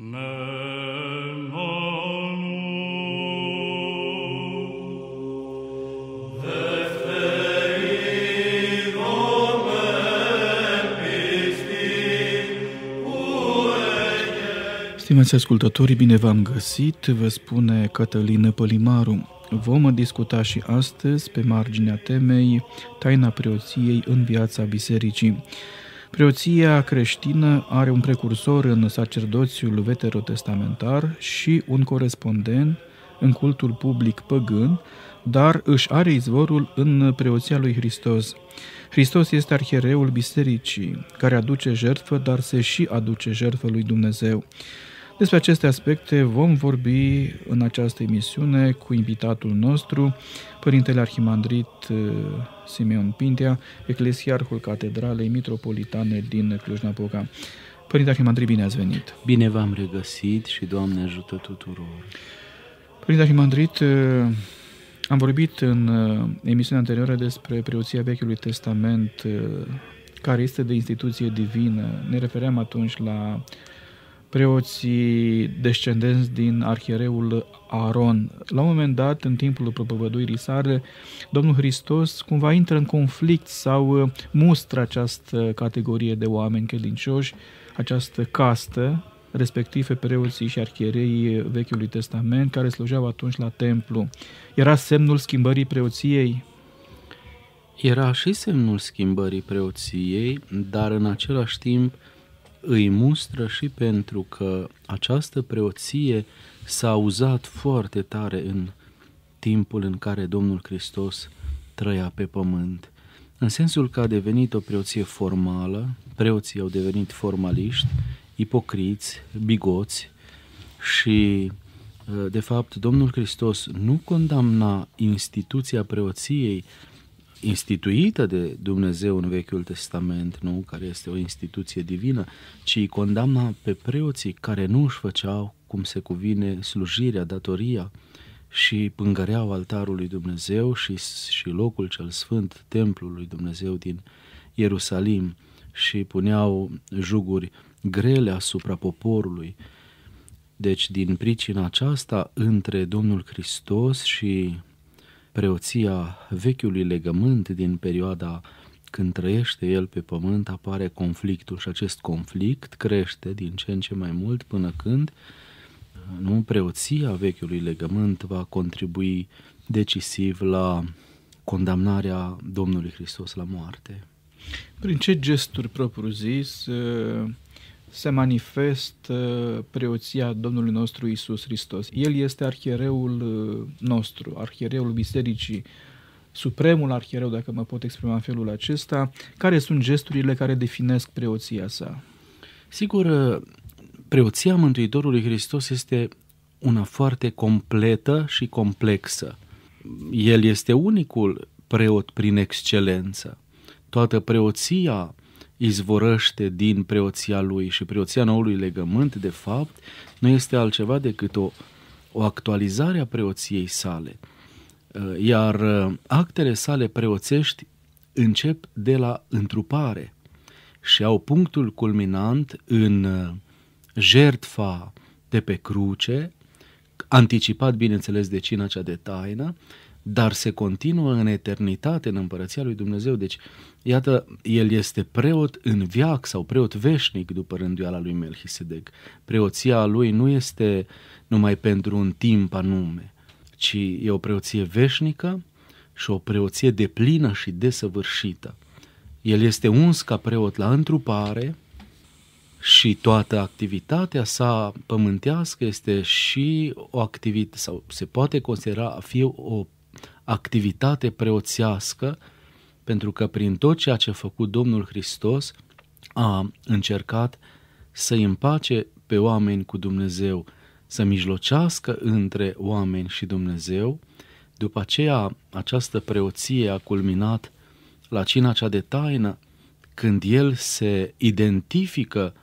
Stimați ascultători, bine v-am găsit, vă spune Cătălină Pălimaru. Vom discuta și astăzi pe marginea temei Taina preoției în viața bisericii. Preoția creștină are un precursor în sacerdoțiul veterotestamentar și un corespondent în cultul public păgân, dar își are izvorul în preoția lui Hristos. Hristos este arhiereul bisericii, care aduce jertfă, dar se și aduce jertfă lui Dumnezeu. Despre aceste aspecte vom vorbi în această emisiune cu invitatul nostru, Părintele Arhimandrit uh, Simeon Pintea, eclesiarhul Catedralei Mitropolitane din Cluj-Napoca. Părinte Arhimandrit, bine ați venit! Bine v-am regăsit și Doamne ajută tuturor! Părinte Arhimandrit, uh, am vorbit în uh, emisiunea anterioară despre preoția Vechiului Testament, care este de instituție divină. Ne refeream atunci la preoții descendenți din arhiereul Aron. La un moment dat, în timpul propovăduirii sale, Domnul Hristos cumva intră în conflict sau uh, mustră această categorie de oameni credincioși, această castă, respectiv preoții și arhierei Vechiului Testament, care slujeau atunci la templu. Era semnul schimbării preoției? Era și semnul schimbării preoției, dar în același timp îi mustră și pentru că această preoție s-a uzat foarte tare în timpul în care Domnul Hristos trăia pe pământ. În sensul că a devenit o preoție formală, preoții au devenit formaliști, ipocriți, bigoți și, de fapt, Domnul Hristos nu condamna instituția preoției instituită de Dumnezeu în Vechiul Testament, nu? care este o instituție divină, ci îi condamna pe preoții care nu își făceau cum se cuvine slujirea, datoria și pângăreau altarul lui Dumnezeu și, și locul cel sfânt, templul lui Dumnezeu din Ierusalim și puneau juguri grele asupra poporului. Deci, din pricina aceasta, între Domnul Hristos și preoția vechiului legământ din perioada când trăiește el pe pământ, apare conflictul și acest conflict crește din ce în ce mai mult până când nu preoția vechiului legământ va contribui decisiv la condamnarea Domnului Hristos la moarte. Prin ce gesturi propriu-zis se manifestă preoția Domnului nostru Isus Hristos. El este arhiereul uh, nostru, arhiereul bisericii, supremul arhiereu, dacă mă pot exprima în felul acesta. Care sunt gesturile care definesc preoția sa? Sigur, uh, preoția Mântuitorului Hristos este una foarte completă și complexă. El este unicul preot prin excelență. Toată preoția izvorăște din preoția lui și preoția noului legământ, de fapt, nu este altceva decât o, o actualizare a preoției sale. Uh, iar uh, actele sale preoțești încep de la întrupare și au punctul culminant în uh, jertfa de pe cruce, anticipat, bineînțeles, de cina cea de taină, dar se continuă în eternitate în împărăția lui Dumnezeu. Deci, iată, el este preot în viac sau preot veșnic după rânduiala lui Melchisedec. Preoția lui nu este numai pentru un timp anume, ci e o preoție veșnică și o preoție deplină și desăvârșită. El este uns ca preot la întrupare și toată activitatea sa pământească este și o activitate, sau se poate considera a fi o activitate preoțească, pentru că prin tot ceea ce a făcut Domnul Hristos a încercat să împace pe oameni cu Dumnezeu, să mijlocească între oameni și Dumnezeu. După aceea, această preoție a culminat la cina cea de taină, când el se identifică,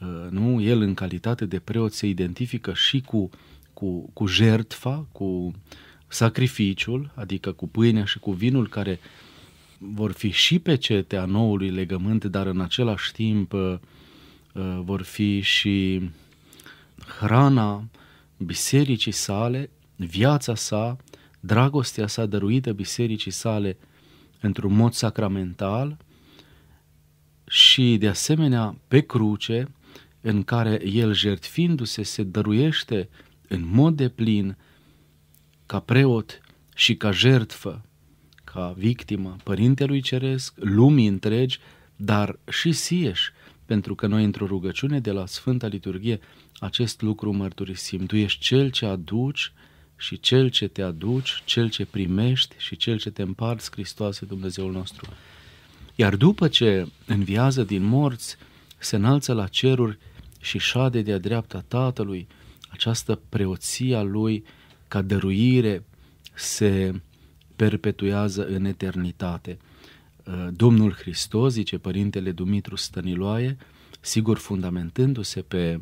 uh, nu, el în calitate de preot se identifică și cu, cu, cu jertfa, cu sacrificiul, adică cu pâinea și cu vinul care vor fi și pe cetea noului legământ, dar în același timp uh, uh, vor fi și hrana bisericii sale, viața sa, dragostea sa dăruită bisericii sale într-un mod sacramental și de asemenea pe cruce în care el jertfindu-se se dăruiește în mod de plin ca preot și ca jertfă, ca victimă Părintelui Ceresc, lumii întregi, dar și sieși, pentru că noi într-o rugăciune de la Sfânta Liturghie acest lucru mărturisim. Tu ești cel ce aduci și cel ce te aduci, cel ce primești și cel ce te împarți, Hristoase Dumnezeul nostru. Iar după ce înviază din morți, se înalță la ceruri și șade de-a dreapta Tatălui, această preoție a Lui, ca dăruire se perpetuează în eternitate. Uh, Domnul Hristos, zice Părintele Dumitru Stăniloae, sigur fundamentându-se pe,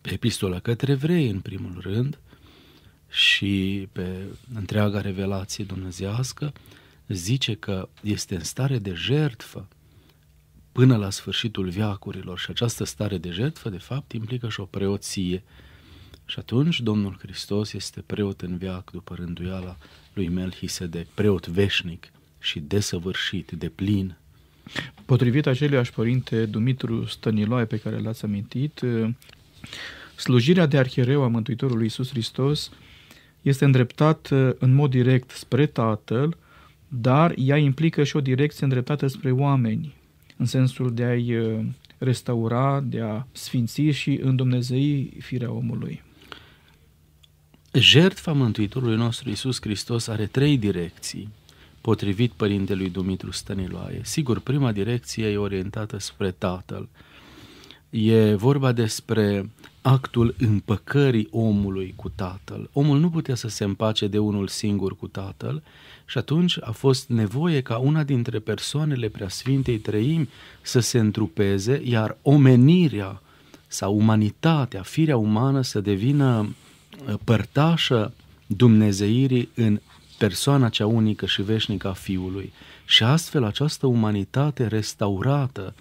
pe epistola către evrei în primul rând și pe întreaga revelație dumnezească, zice că este în stare de jertfă până la sfârșitul viacurilor și această stare de jertfă, de fapt, implică și o preoție, uh, și atunci Domnul Hristos este preot în veac după rânduiala lui Melchisedec, preot veșnic și desăvârșit, de plin. Potrivit aceluiași părinte Dumitru Stăniloae pe care l-ați amintit, slujirea de arhiereu a Mântuitorului Iisus Hristos este îndreptată uh, în mod direct spre Tatăl, dar ea implică și o direcție îndreptată spre oameni, în sensul de a-i uh, restaura, de a sfinți și îndumnezei firea omului. Jertfa Mântuitorului nostru Isus Hristos are trei direcții, potrivit părintelui Dumitru Stăniloae. Sigur, prima direcție e orientată spre Tatăl. E vorba despre actul împăcării omului cu Tatăl. Omul nu putea să se împace de unul singur cu Tatăl și atunci a fost nevoie ca una dintre persoanele preasfintei trăimi să se întrupeze, iar omenirea sau umanitatea, firea umană să devină părtașă dumnezeirii în persoana cea unică și veșnică a Fiului. Și astfel această umanitate restaurată,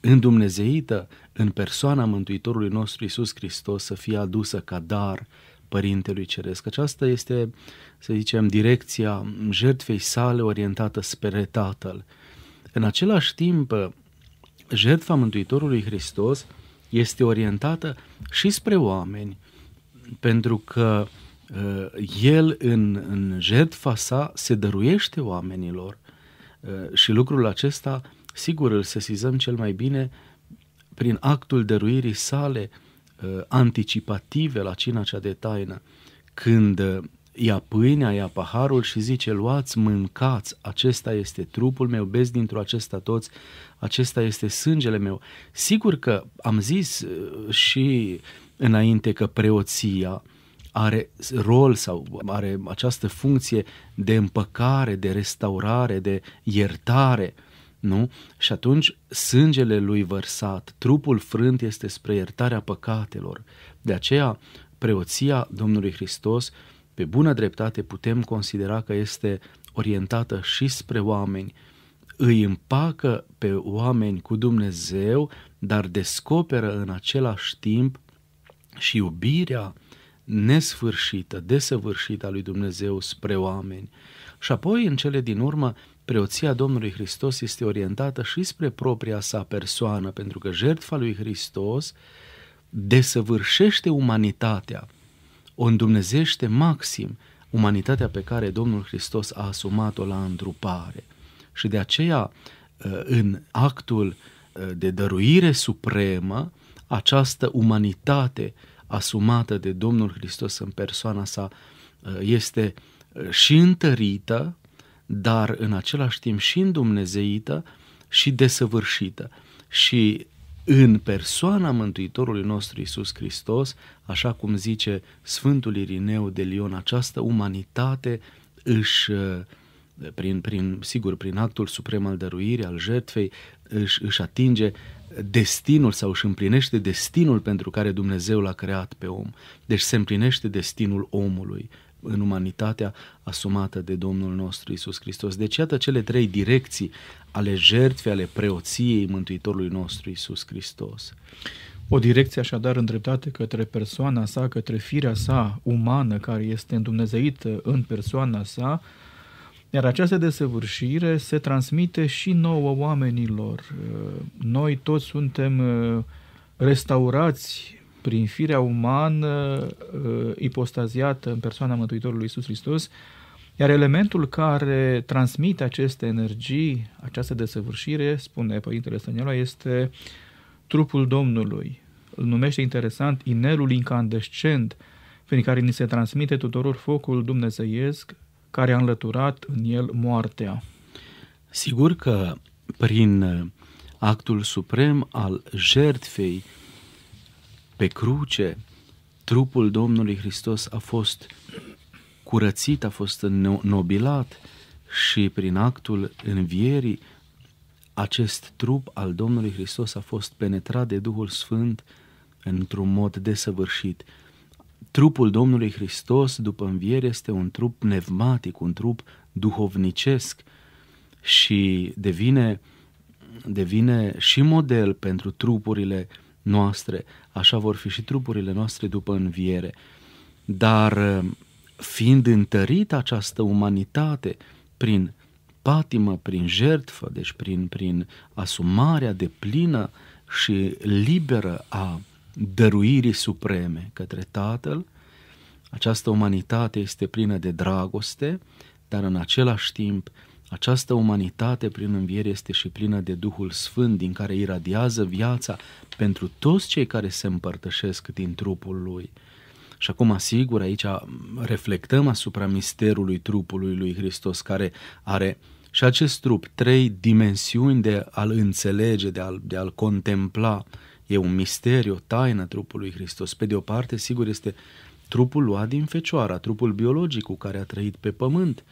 îndumnezeită în persoana Mântuitorului nostru Isus Hristos să fie adusă ca dar Părintelui Ceresc. Aceasta este, să zicem, direcția jertfei sale orientată spre Tatăl. În același timp, jertfa Mântuitorului Hristos este orientată și spre oameni, pentru că uh, el în, în jertfa sa se dăruiește oamenilor uh, și lucrul acesta, sigur, îl sesizăm cel mai bine prin actul dăruirii sale uh, anticipative la cina cea de taină, când ia pâinea, ia paharul și zice, luați, mâncați, acesta este trupul meu, bezi dintr-o acesta toți, acesta este sângele meu. Sigur că am zis și uh, înainte că preoția are rol sau are această funcție de împăcare, de restaurare, de iertare. Nu? Și atunci sângele lui vărsat, trupul frânt este spre iertarea păcatelor. De aceea, preoția Domnului Hristos, pe bună dreptate, putem considera că este orientată și spre oameni. Îi împacă pe oameni cu Dumnezeu, dar descoperă în același timp și iubirea nesfârșită, desăvârșită a lui Dumnezeu spre oameni. Și apoi, în cele din urmă, preoția Domnului Hristos este orientată și spre propria sa persoană, pentru că jertfa lui Hristos desăvârșește umanitatea, o îndumnezește maxim, umanitatea pe care Domnul Hristos a asumat-o la îndrupare. Și de aceea, în actul de dăruire supremă, această umanitate asumată de Domnul Hristos în persoana sa uh, este uh, și întărită, dar în același timp și îndumnezeită și desăvârșită. Și în persoana Mântuitorului nostru Isus Hristos, așa cum zice Sfântul Irineu de Lion, această umanitate își, uh, prin, prin, sigur, prin actul suprem al dăruirii, al jertfei, își, își atinge destinul sau își împlinește destinul pentru care Dumnezeu l-a creat pe om. Deci se împlinește destinul omului în umanitatea asumată de Domnul nostru Isus Hristos. Deci iată cele trei direcții ale jertfei, ale preoției Mântuitorului nostru Isus Hristos. O direcție așadar îndreptată către persoana sa, către firea sa umană care este îndumnezeită în persoana sa, iar această desăvârșire se transmite și nouă oamenilor. Uh, noi toți suntem uh, restaurați prin firea umană uh, ipostaziată în persoana Mântuitorului Iisus Hristos, iar elementul care transmite aceste energii, această desăvârșire, spune Părintele Stăniela, este trupul Domnului. Îl numește interesant inelul incandescent, prin care ni se transmite tuturor focul dumnezeiesc care a înlăturat în el moartea. Sigur că prin uh, actul suprem al jertfei pe cruce, trupul Domnului Hristos a fost curățit, a fost nobilat și prin actul învierii acest trup al Domnului Hristos a fost penetrat de Duhul Sfânt într-un mod desăvârșit Trupul Domnului Hristos după înviere este un trup pneumatic, un trup duhovnicesc și devine, devine și model pentru trupurile noastre. Așa vor fi și trupurile noastre după înviere. Dar uh, fiind întărită această umanitate prin patimă, prin jertfă, deci prin, prin asumarea de plină și liberă a dăruirii supreme către Tatăl, această umanitate este plină de dragoste, dar în același timp această umanitate prin înviere este și plină de Duhul Sfânt din care iradiază viața pentru toți cei care se împărtășesc din trupul Lui. Și acum, asigur, aici reflectăm asupra misterului trupului Lui Hristos care are și acest trup trei dimensiuni de a-L înțelege, de a-L, de a contempla, E un misteriu, o taină trupului Hristos. Pe de o parte, sigur, este trupul luat din fecioara, trupul biologic cu care a trăit pe pământ,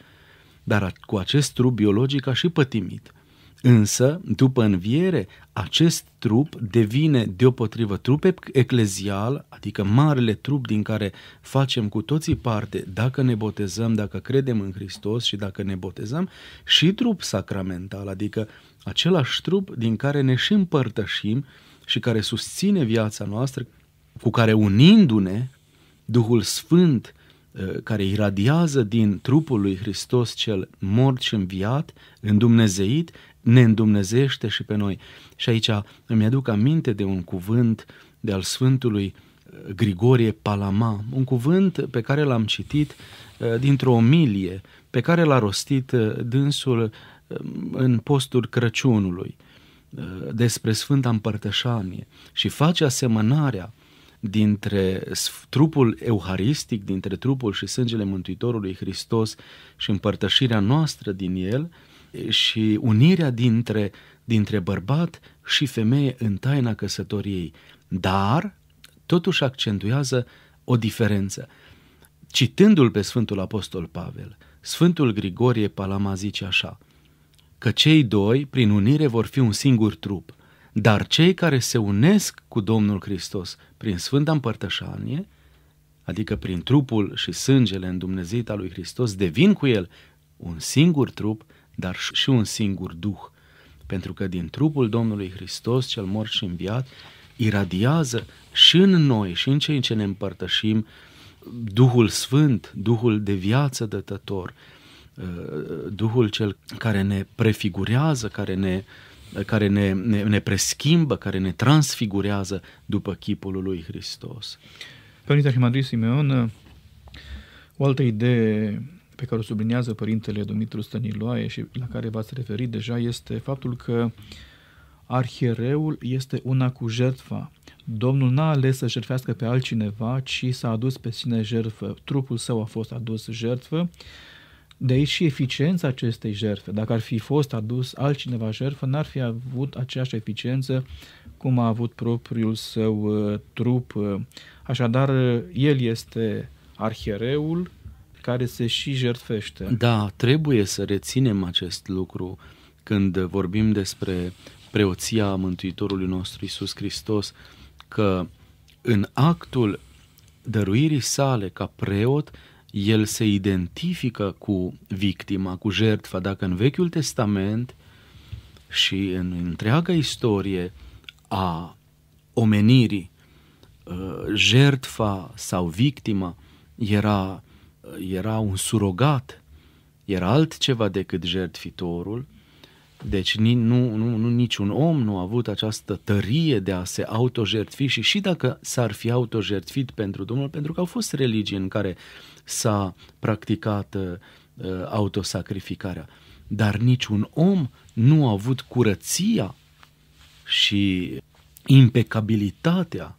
dar cu acest trup biologic a și pătimit. Însă, după înviere, acest trup devine deopotrivă trup eclezial, adică marele trup din care facem cu toții parte dacă ne botezăm, dacă credem în Hristos și dacă ne botezăm, și trup sacramental, adică același trup din care ne și împărtășim și care susține viața noastră, cu care unindu-ne, Duhul Sfânt, uh, care iradiază din trupul lui Hristos cel mort și înviat, îndumnezeit, ne îndumnezește și pe noi. Și aici îmi aduc aminte de un cuvânt de al Sfântului uh, Grigorie Palama, un cuvânt pe care l-am citit uh, dintr-o omilie pe care l-a rostit dânsul în postul Crăciunului. Uh, despre Sfânta Împărtășanie și face asemănarea dintre trupul euharistic, dintre trupul și sângele Mântuitorului Hristos și împărtășirea noastră din el și unirea dintre, dintre bărbat și femeie în taina căsătoriei. Dar, totuși accentuează o diferență. Citându-l pe Sfântul Apostol Pavel, Sfântul Grigorie Palama zice așa – că cei doi, prin unire, vor fi un singur trup. Dar cei care se unesc cu Domnul Hristos prin Sfânta Împărtășanie, adică prin trupul și sângele îndumnezit al lui Hristos, devin cu el un singur trup, dar și un singur duh. Pentru că din trupul Domnului Hristos, cel mort și înviat, iradiază și în noi și în cei ce ne împărtășim Duhul Sfânt, Duhul de viață dătător, Uh, Duhul cel care ne prefigurează, care ne care ne, ne, ne preschimbă, care ne transfigurează după chipul lui Hristos. Părinte Arhimandrii Simeon, uh, o altă idee pe care o sublinează Părintele Dumitru Stăniloae și la care v-ați referit deja este faptul că arhiereul este una cu jertfa. Domnul n-a ales să jertfească pe altcineva, ci s-a adus pe sine jertfă. Trupul său a fost adus jertfă de aici și eficiența acestei jertfe. Dacă ar fi fost adus altcineva jertfă, n-ar fi avut aceeași eficiență cum a avut propriul său uh, trup. Uh. Așadar, uh, el este arhiereul care se și jertfește. Da, trebuie să reținem acest lucru când vorbim despre preoția Mântuitorului nostru Isus Hristos, că în actul dăruirii sale ca preot, el se identifică cu victima, cu jertfa. Dacă în Vechiul Testament și în întreaga istorie a omenirii, uh, jertfa sau victima era, uh, era un surogat, era altceva decât jertfitorul, deci nu, nu, nu, niciun om nu a avut această tărie de a se autojertfi și și dacă s-ar fi autojertfit pentru Domnul, pentru că au fost religii în care s-a practicat uh, autosacrificarea, dar niciun om nu a avut curăția și impecabilitatea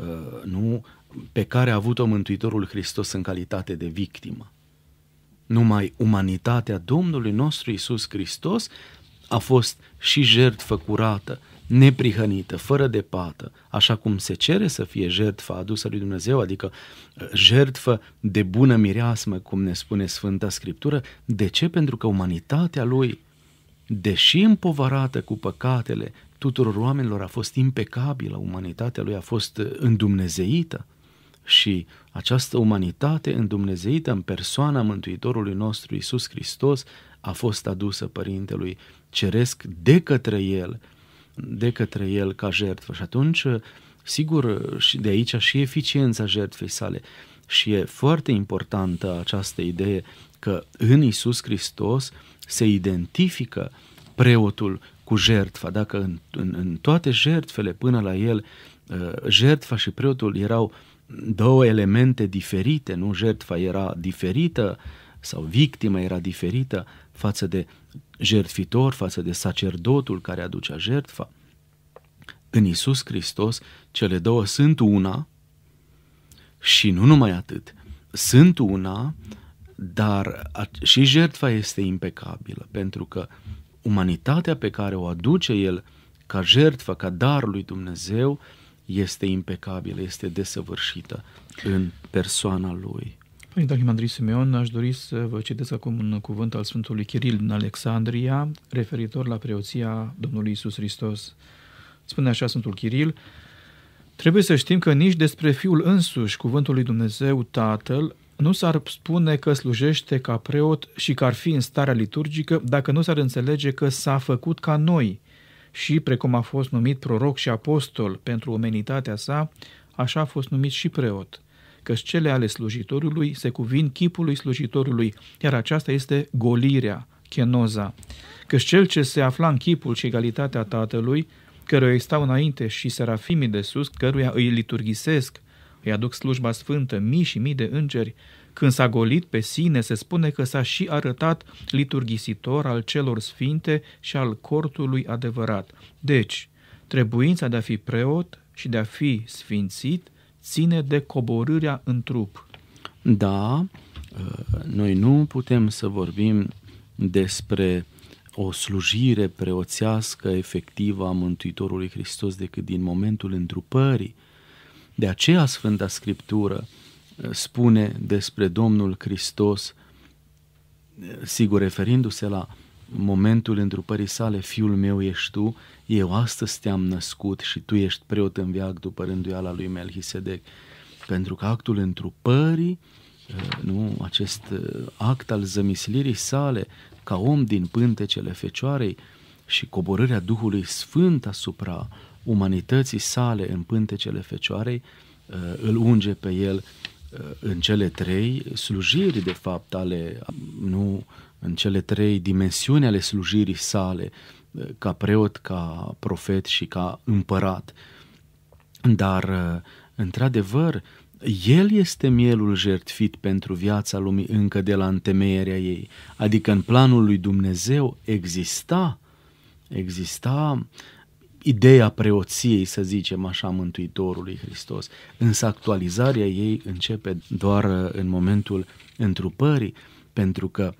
uh, nu, pe care a avut-o Mântuitorul Hristos în calitate de victimă. Numai umanitatea Domnului nostru Isus Hristos a fost și jertfă curată, neprihănită, fără de pată, așa cum se cere să fie jertfa adusă lui Dumnezeu, adică uh, jertfă de bună mireasmă, cum ne spune Sfânta Scriptură. De ce? Pentru că umanitatea lui, deși împovărată cu păcatele tuturor oamenilor, a fost impecabilă, umanitatea lui a fost uh, îndumnezeită și această umanitate îndumnezeită în persoana Mântuitorului nostru Isus Hristos a fost adusă Părintelui Ceresc de către El, de către El ca jertfă. Și atunci, sigur, și de aici și eficiența jertfei sale. Și e foarte importantă această idee că în Isus Hristos se identifică preotul cu jertfa. Dacă în, în, în toate jertfele până la el, uh, jertfa și preotul erau uh, două elemente diferite, nu? Jertfa era diferită sau victima era diferită față de jertfitor, față de sacerdotul care aducea jertfa. În Isus Hristos, cele două sunt una și nu numai atât. Sunt una, dar și jertfa este impecabilă, pentru că umanitatea pe care o aduce el ca jertfă, ca dar lui Dumnezeu, uh, este impecabilă, este desăvârșită în persoana Lui. Părinte Arhimandrii Simeon, aș dori să vă citesc acum un cuvânt al Sfântului Chiril din Alexandria, referitor la preoția Domnului Isus Hristos. Spune așa Sfântul Chiril, Trebuie să știm că nici despre Fiul însuși, cuvântul lui Dumnezeu Tatăl, nu s-ar spune că slujește ca preot și că ar fi în starea liturgică dacă nu s-ar înțelege că s-a făcut ca noi, și, precum a fost numit proroc și apostol pentru omenitatea sa, așa a fost numit și preot, căci cele ale slujitorului se cuvin chipului slujitorului, iar aceasta este golirea, chenoza, căci cel ce se afla în chipul și egalitatea tatălui, căruia îi stau înainte și serafimii de sus, căruia îi liturghisesc, îi aduc slujba sfântă mii și mii de îngeri, când s-a golit pe sine, se spune că s-a și arătat liturghisitor al celor sfinte și al cortului adevărat. Deci, trebuința de a fi preot și de a fi sfințit ține de coborârea în trup. Da, noi nu putem să vorbim despre o slujire preoțească efectivă a Mântuitorului Hristos decât din momentul întrupării. De aceea Sfânta Scriptură uh, spune despre Domnul Hristos, sigur referindu-se la momentul întrupării sale, Fiul meu ești tu, eu astăzi te-am născut și tu ești preot în viac după rânduiala lui Melchisedec. Pentru că actul întrupării, eh, nu, acest eh, act al zămislirii sale ca om din pântecele Fecioarei și coborârea Duhului Sfânt asupra umanității sale în pântecele Fecioarei, eh, îl unge pe el Uh, în cele trei slujiri, de fapt, ale, nu, în cele trei dimensiuni ale slujirii sale, uh, ca preot, ca profet și ca împărat. Dar, uh, într-adevăr, el este mielul jertfit pentru viața lumii încă de la întemeierea ei. Adică în planul lui Dumnezeu exista, exista ideea preoției, să zicem așa, Mântuitorului Hristos. Însă actualizarea ei începe doar uh, în momentul întrupării, pentru că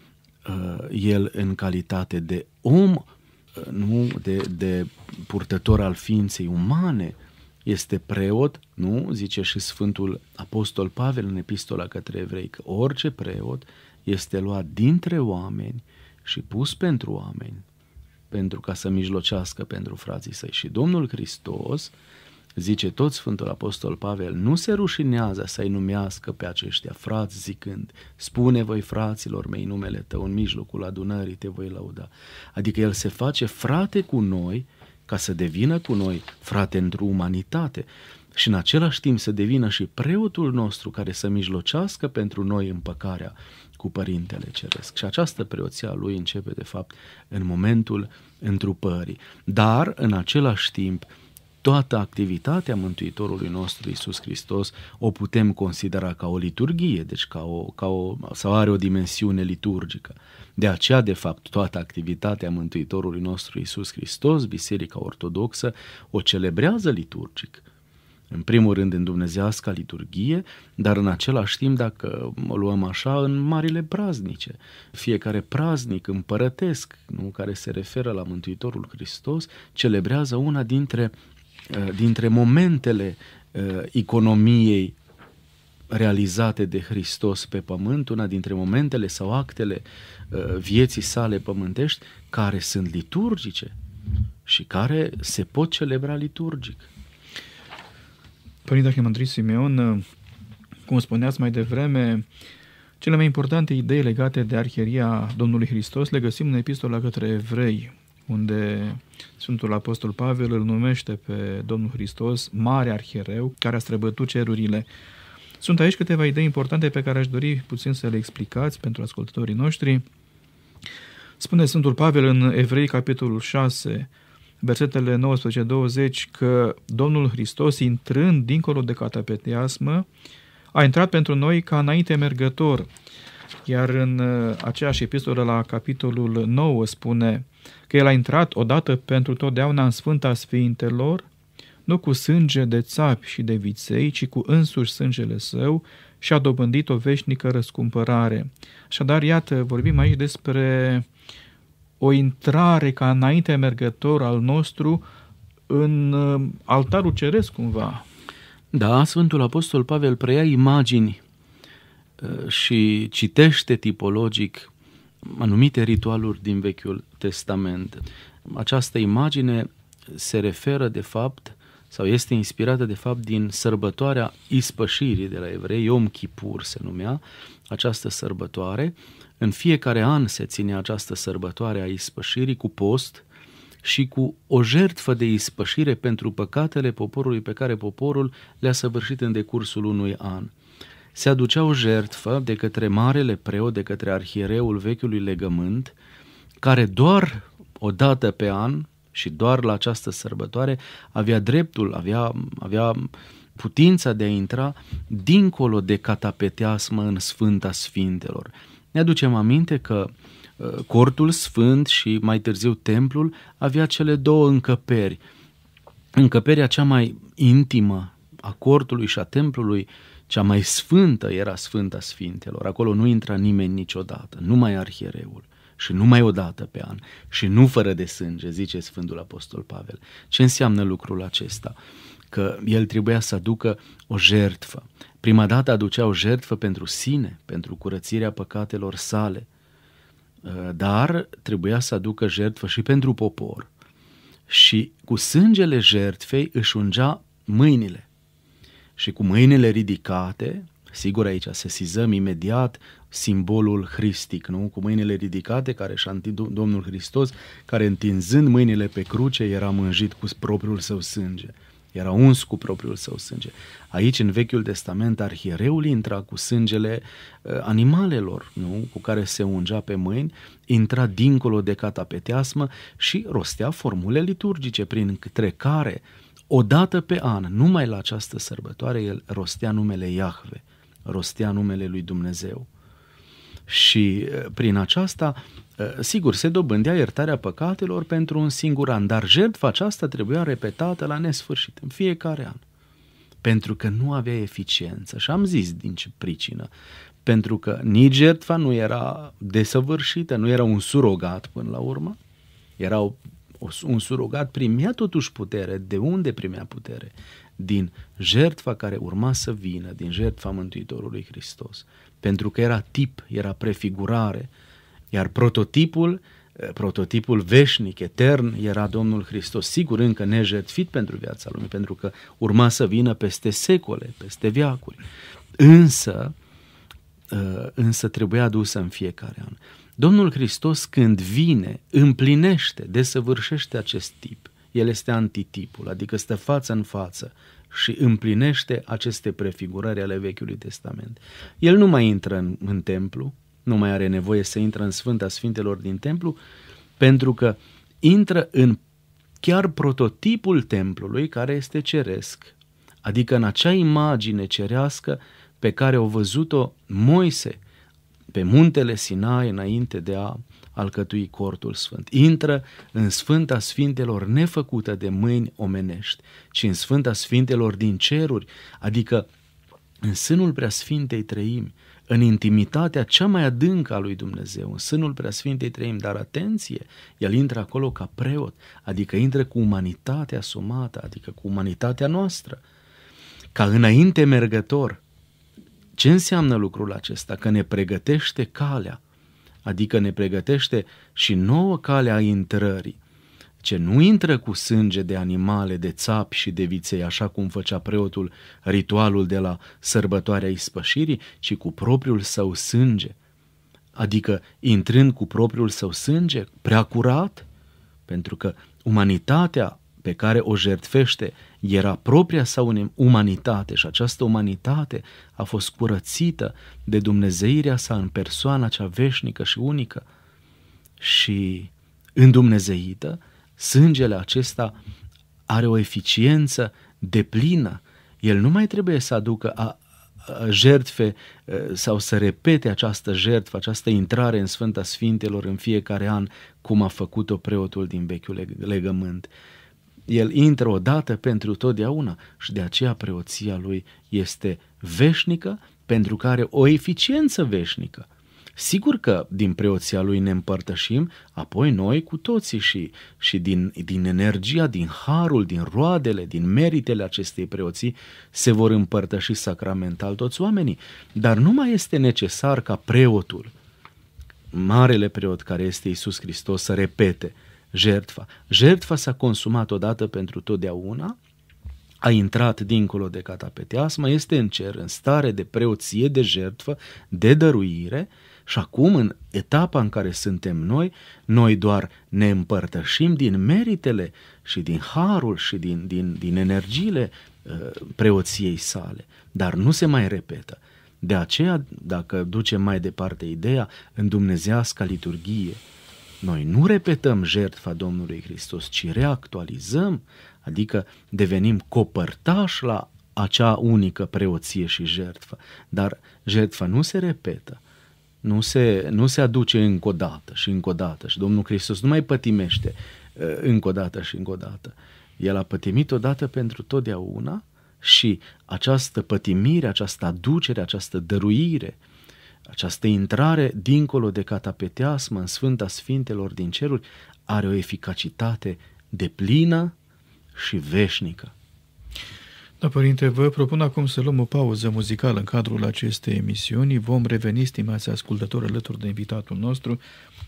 uh, el în calitate de om, uh, nu de, de purtător al ființei umane, este preot, nu? Zice și Sfântul Apostol Pavel în epistola către evrei că orice preot este luat dintre oameni și pus pentru oameni pentru ca să mijlocească pentru frații săi. Și Domnul Hristos, zice tot Sfântul Apostol Pavel, nu se rușinează să-i numească pe aceștia frați zicând, spune voi fraților mei numele tău în mijlocul adunării te voi lauda. Adică el se face frate cu noi ca să devină cu noi frate într-o umanitate și în același timp să devină și preotul nostru care să mijlocească pentru noi împăcarea cu Părintele Ceresc. Și această preoție a lui începe, de fapt, în momentul întrupării. Dar, în același timp, toată activitatea Mântuitorului nostru Isus Hristos o putem considera ca o liturghie, deci ca o, ca o, sau are o dimensiune liturgică. De aceea, de fapt, toată activitatea Mântuitorului nostru Isus Hristos, Biserica Ortodoxă, o celebrează liturgic în primul rând în dumnezească liturghie, dar în același timp, dacă o luăm așa, în marile praznice. Fiecare praznic împărătesc, nu, care se referă la Mântuitorul Hristos, celebrează una dintre, eh, dintre momentele eh, economiei realizate de Hristos pe pământ, una dintre momentele sau actele eh, vieții sale pământești, care sunt liturgice și care se pot celebra liturgic. Părinte Arhimandrit Simeon, cum spuneați mai devreme, cele mai importante idei legate de arhieria Domnului Hristos le găsim în epistola către evrei, unde Sfântul Apostol Pavel îl numește pe Domnul Hristos Mare Arhiereu, care a străbătut cerurile. Sunt aici câteva idei importante pe care aș dori puțin să le explicați pentru ascultătorii noștri. Spune Sfântul Pavel în Evrei, capitolul 6, versetele 19-20 că Domnul Hristos, intrând dincolo de catapeteasmă, a intrat pentru noi ca înainte mergător. Iar în uh, aceeași epistolă la capitolul 9 spune că El a intrat odată pentru totdeauna în Sfânta Sfintelor, nu cu sânge de țapi și de viței, ci cu însuși sângele său și a dobândit o veșnică răscumpărare. Așadar, iată, vorbim aici despre o intrare ca înainte mergător al nostru în uh, altarul ceresc cumva. Da, Sfântul Apostol Pavel preia imagini uh, și citește tipologic anumite ritualuri din Vechiul Testament. Această imagine se referă de fapt sau este inspirată de fapt din sărbătoarea ispășirii de la evrei, Yom Kipur se numea, această sărbătoare. În fiecare an se ține această sărbătoare a ispășirii cu post și cu o jertfă de ispășire pentru păcatele poporului pe care poporul le-a săvârșit în decursul unui an. Se aducea o jertfă de către marele preot, de către arhiereul vechiului legământ, care doar o dată pe an și doar la această sărbătoare avea dreptul, avea, avea putința de a intra dincolo de catapeteasmă în Sfânta Sfintelor. Ne aducem aminte că uh, cortul sfânt și mai târziu templul avea cele două încăperi. Încăperea cea mai intimă a cortului și a templului, cea mai sfântă era Sfânta Sfintelor. Acolo nu intra nimeni niciodată, numai arhiereul și numai o dată pe an și nu fără de sânge, zice Sfântul Apostol Pavel. Ce înseamnă lucrul acesta? Uh, că el trebuia să aducă o jertfă. Prima dată aducea o jertfă pentru sine, pentru curățirea păcatelor sale, uh, dar trebuia să aducă jertfă și pentru popor. Și cu sângele jertfei își ungea mâinile. Și cu mâinile ridicate, sigur aici sesizăm imediat simbolul hristic, nu? Cu mâinile ridicate care și-a Domnul Hristos, care întinzând mâinile pe cruce era mânjit cu propriul său sânge era uns cu propriul său sânge. Aici, în Vechiul Testament, arhiereul intra cu sângele uh, animalelor, nu? cu care se ungea pe mâini, intra dincolo de catapeteasmă și rostea formule liturgice, prin care, odată pe an, numai la această sărbătoare, el rostea numele Iahve, rostea numele lui Dumnezeu. Și uh, prin aceasta Eh, sigur, se dobândea iertarea păcatelor pentru un singur an, dar jertfa aceasta trebuia repetată la nesfârșit, în fiecare an. Pentru că nu avea eficiență. Și am zis din ce pricină. Pentru că nici jertfa nu era desăvârșită, nu era un surogat până la urmă, era o, o, un surogat, primea totuși putere. De unde primea putere? Din jertfa care urma să vină, din jertfa Mântuitorului Hristos. Pentru că era tip, era prefigurare, uh, iar prototipul, eh, prototipul veșnic, etern, era Domnul Hristos, sigur încă nejertfit pentru viața lumii, pentru că urma să vină peste secole, peste viacuri. Însă, eh, însă trebuia adusă în fiecare an. Domnul Hristos când vine, împlinește, desăvârșește acest tip. El este antitipul, adică stă față în față și împlinește aceste prefigurări ale Vechiului Testament. El nu mai intră în, în templu, nu mai are nevoie să intre în Sfânta Sfintelor din templu, pentru că intră în chiar prototipul templului care este ceresc, adică în acea imagine cerească pe care o văzut-o Moise pe muntele Sinai înainte de a alcătui cortul sfânt. Intră în Sfânta Sfintelor nefăcută de mâini omenești, ci în Sfânta Sfintelor din ceruri, adică în sânul preasfintei trăimi, în intimitatea cea mai adâncă a lui Dumnezeu, în sânul preasfintei trăim, dar atenție, el intră acolo ca preot, adică intră cu umanitatea asumată, adică cu umanitatea noastră, ca înainte mergător. Ce înseamnă lucrul acesta? Că ne pregătește calea, adică ne pregătește și nouă calea intrării ce nu intră cu sânge de animale, de țapi și de viței, așa cum făcea preotul ritualul de la sărbătoarea ispășirii, ci cu propriul său sânge. Adică intrând cu propriul său sânge, prea curat, pentru că umanitatea pe care o jertfește era propria sa umanitate și această umanitate a fost curățită de Dumnezeirea sa în persoana cea veșnică și unică și îndumnezeită Sângele acesta are o eficiență deplină. El nu mai trebuie să aducă a, a jertfe sau să repete această jertfă, această intrare în Sfânta Sfintelor în fiecare an, cum a făcut-o preotul din vechiul legământ. El intră odată pentru totdeauna și de aceea preoția lui este veșnică, pentru că are o eficiență veșnică. Sigur că din preoția lui ne împărtășim, apoi noi cu toții și, și din, din energia, din harul, din roadele, din meritele acestei preoții se vor împărtăși sacramental toți oamenii. Dar nu mai este necesar ca preotul, marele preot care este Isus Hristos, să repete jertfa. Jertfa s-a consumat odată pentru totdeauna, a intrat dincolo de catapeteasmă, este în cer, în stare de preoție, de jertfă, de dăruire și acum, în etapa în care suntem noi, noi doar ne împărtășim din meritele și din harul și din, din, din energiile uh, preoției sale, dar nu se mai repetă. De aceea, dacă ducem mai departe ideea în dumnezească liturghie, noi nu repetăm jertfa Domnului Hristos, ci reactualizăm, adică devenim copărtași la acea unică preoție și jertfă. Dar jertfa nu se repetă, nu se, nu se aduce încă o dată și încă o dată și Domnul Hristos nu mai pătimește uh, încă o dată și încă o dată. El a pătimit odată pentru totdeauna și această pătimire, această aducere, această dăruire, această intrare dincolo de catapeteasmă în Sfânta Sfintelor din ceruri are o eficacitate plină și veșnică. Da, părinte, vă propun acum să luăm o pauză muzicală în cadrul acestei emisiuni. Vom reveni, stimați ascultători, alături de invitatul nostru,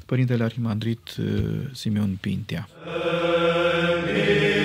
Părintele Arhimandrit eh, Simeon Pintea. Amin.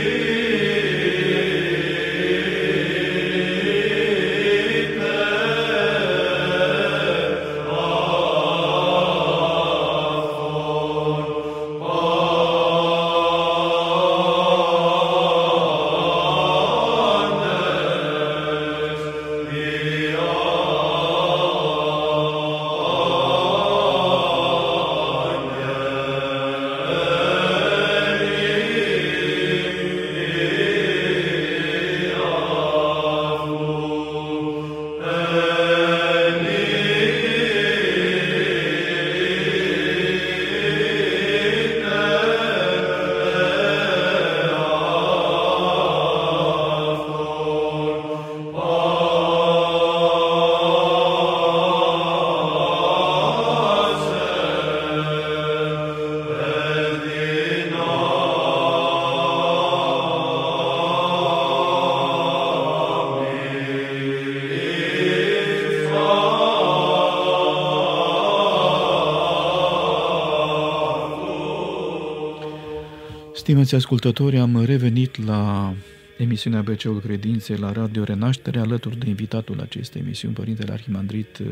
Stimați ascultători, am revenit la emisiunea BC-ul Credinței la Radio Renaștere, alături de invitatul acestei emisiuni, Părintele Arhimandrit eh,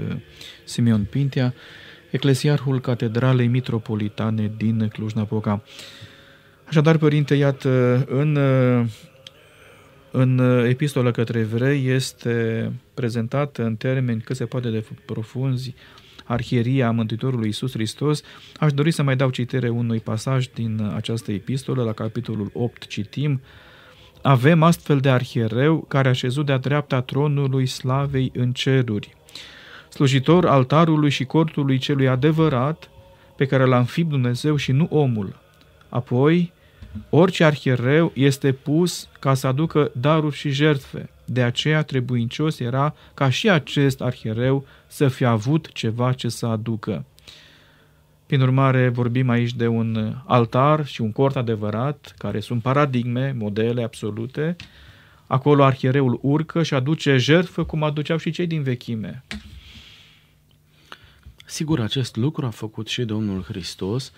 Simeon Pintea, eclesiarhul Catedralei Mitropolitane din Cluj-Napoca. Așadar, Părinte, iată, în, eh, în epistola către evrei este prezentată în termeni cât se poate de profunzi Arhieria Mântuitorului Iisus Hristos, aș dori să mai dau citere unui pasaj din această epistolă, la capitolul 8 citim, avem astfel de arhiereu care șezut de-a dreapta tronului slavei în ceruri, slujitor altarului și cortului celui adevărat, pe care l-a înfipt Dumnezeu și nu omul. Apoi, orice arhiereu este pus ca să aducă daruri și jertfe, de aceea trebuincios era ca și acest arhiereu să fi avut ceva ce să aducă. Prin urmare, vorbim aici de un altar și un cort adevărat, care sunt paradigme, modele absolute. Acolo arhiereul urcă și aduce jertfă cum aduceau și cei din vechime. Sigur, acest lucru a făcut și Domnul Hristos,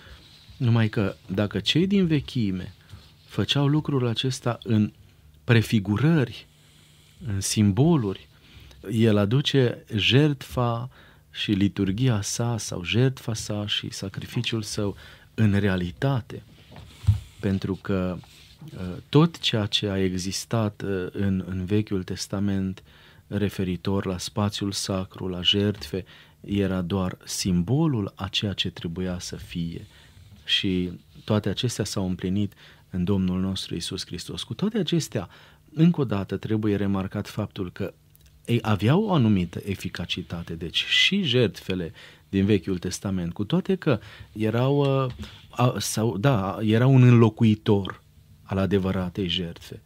numai că dacă cei din vechime făceau lucrul acesta în prefigurări simboluri. El aduce jertfa și liturgia sa sau jertfa sa și sacrificiul său în realitate. Pentru că uh, tot ceea ce a existat uh, în, în Vechiul Testament referitor la spațiul sacru, la jertfe, era doar simbolul a ceea ce trebuia să fie. Și toate acestea s-au împlinit în Domnul nostru Isus Hristos. Cu toate acestea, încă o dată trebuie remarcat faptul că ei aveau o anumită eficacitate, deci și jertfele din Vechiul Testament, cu toate că erau, uh, sau, da, erau un înlocuitor al adevăratei jertfe.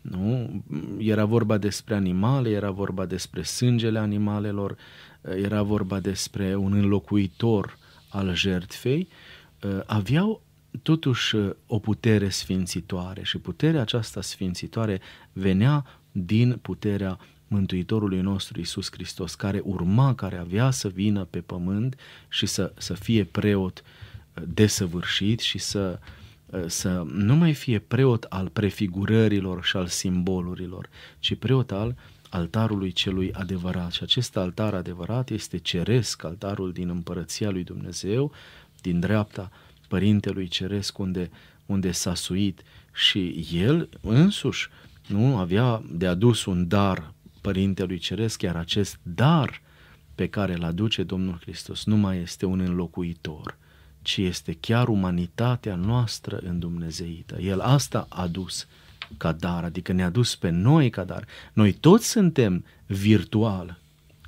Nu? Era vorba despre animale, era vorba despre sângele animalelor, uh, era vorba despre un înlocuitor al jertfei, uh, aveau totuși o putere sfințitoare și puterea aceasta sfințitoare venea din puterea Mântuitorului nostru Isus Hristos, care urma, care avea să vină pe pământ și să, să fie preot uh, desăvârșit și să, uh, să nu mai fie preot al prefigurărilor și al simbolurilor, ci preot al altarului celui adevărat. Și acest altar adevărat este ceresc, altarul din împărăția lui Dumnezeu, din dreapta Părintelui Ceresc unde, unde s-a suit și el însuși nu avea de adus un dar Părintelui Ceresc, iar acest dar pe care îl aduce Domnul Hristos nu mai este un înlocuitor, ci este chiar umanitatea noastră în Dumnezeită. El asta a dus ca dar, adică ne-a dus pe noi ca dar. Noi toți suntem virtual,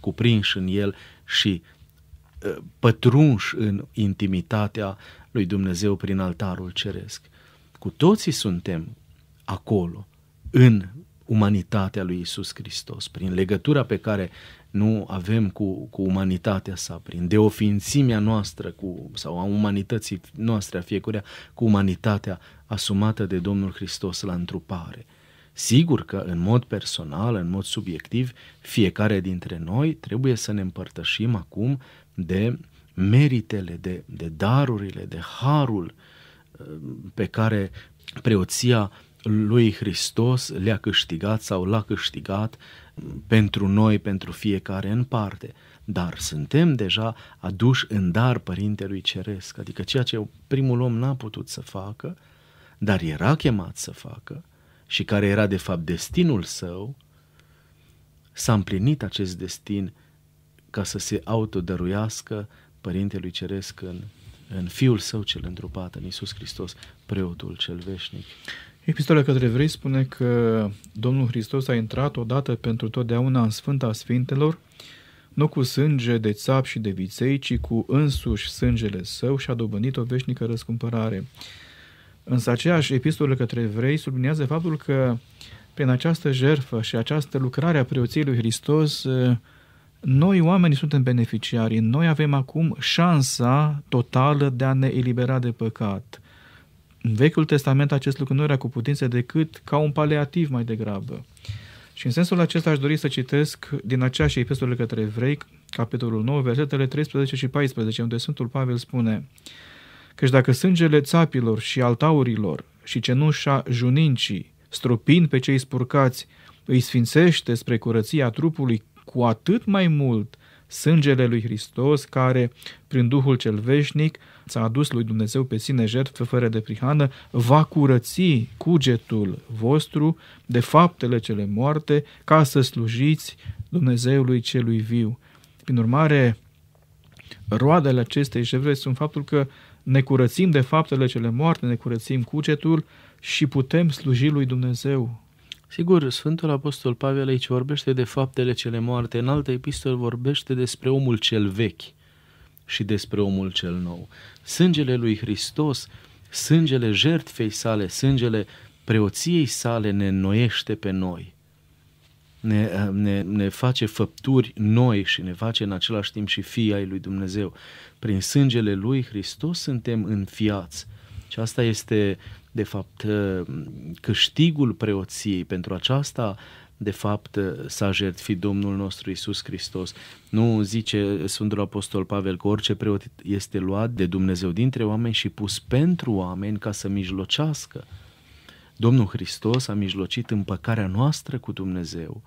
cuprinși în el și uh, pătrunși în intimitatea lui Dumnezeu prin altarul ceresc. Cu toții suntem acolo, în umanitatea lui Isus Hristos, prin legătura pe care nu avem cu, cu umanitatea sa, prin deofințimea noastră cu, sau a umanității noastre, a fiecăruia, cu umanitatea asumată de Domnul Hristos la întrupare. Sigur că, în mod personal, în mod subiectiv, fiecare dintre noi trebuie să ne împărtășim acum de meritele, de, de darurile, de harul uh, pe care preoția lui Hristos le-a câștigat sau l-a câștigat uh, pentru noi, pentru fiecare în parte. Dar suntem deja aduși în dar Părintelui Ceresc, adică ceea ce primul om n-a putut să facă, dar era chemat să facă și care era de fapt destinul său, s-a împlinit acest destin ca să se autodăruiască Părintelui Ceresc în, în Fiul Său cel întrupat, în Iisus Hristos, preotul cel veșnic. Epistola către evrei spune că Domnul Hristos a intrat odată pentru totdeauna în Sfânta Sfintelor, nu cu sânge de țap și de viței, ci cu însuși sângele său și a dobândit o veșnică răscumpărare. Însă aceeași epistolă către evrei sublinează faptul că prin această jertfă și această lucrare a preoției lui Hristos noi oamenii suntem beneficiari, noi avem acum șansa totală de a ne elibera de păcat. În Vechiul Testament acest lucru nu era cu putință decât ca un paliativ mai degrabă. Și în sensul acesta aș dori să citesc din aceeași epistole către evrei, capitolul 9, versetele 13 și 14, unde Sfântul Pavel spune Căci dacă sângele țapilor și altaurilor și cenușa junincii, stropind pe cei spurcați, îi sfințește spre curăția trupului cu atât mai mult sângele lui Hristos care, prin Duhul cel veșnic, s-a adus lui Dumnezeu pe sine jertfă fără de prihană, va curăți cugetul vostru de faptele cele moarte ca să slujiți Dumnezeului celui viu. Prin urmare, roadele acestei jertfe sunt faptul că ne curățim de faptele cele moarte, ne curățim cugetul și putem sluji lui Dumnezeu Sigur, Sfântul Apostol Pavel aici vorbește de faptele cele moarte, în alte epistole vorbește despre omul cel vechi și despre omul cel nou. Sângele lui Hristos, sângele jertfei sale, sângele preoției sale ne înnoiește pe noi. Ne, ne, ne face făpturi noi și ne face în același timp și fii ai lui Dumnezeu. Prin sângele lui Hristos suntem înfiați. Și asta este de fapt, uh, câștigul preoției pentru aceasta de fapt uh, s-a jertfit Domnul nostru Isus Hristos. Nu zice Sfântul Apostol Pavel că orice preot este luat de Dumnezeu dintre oameni și pus pentru oameni ca să mijlocească. Domnul Hristos a mijlocit împăcarea noastră cu Dumnezeu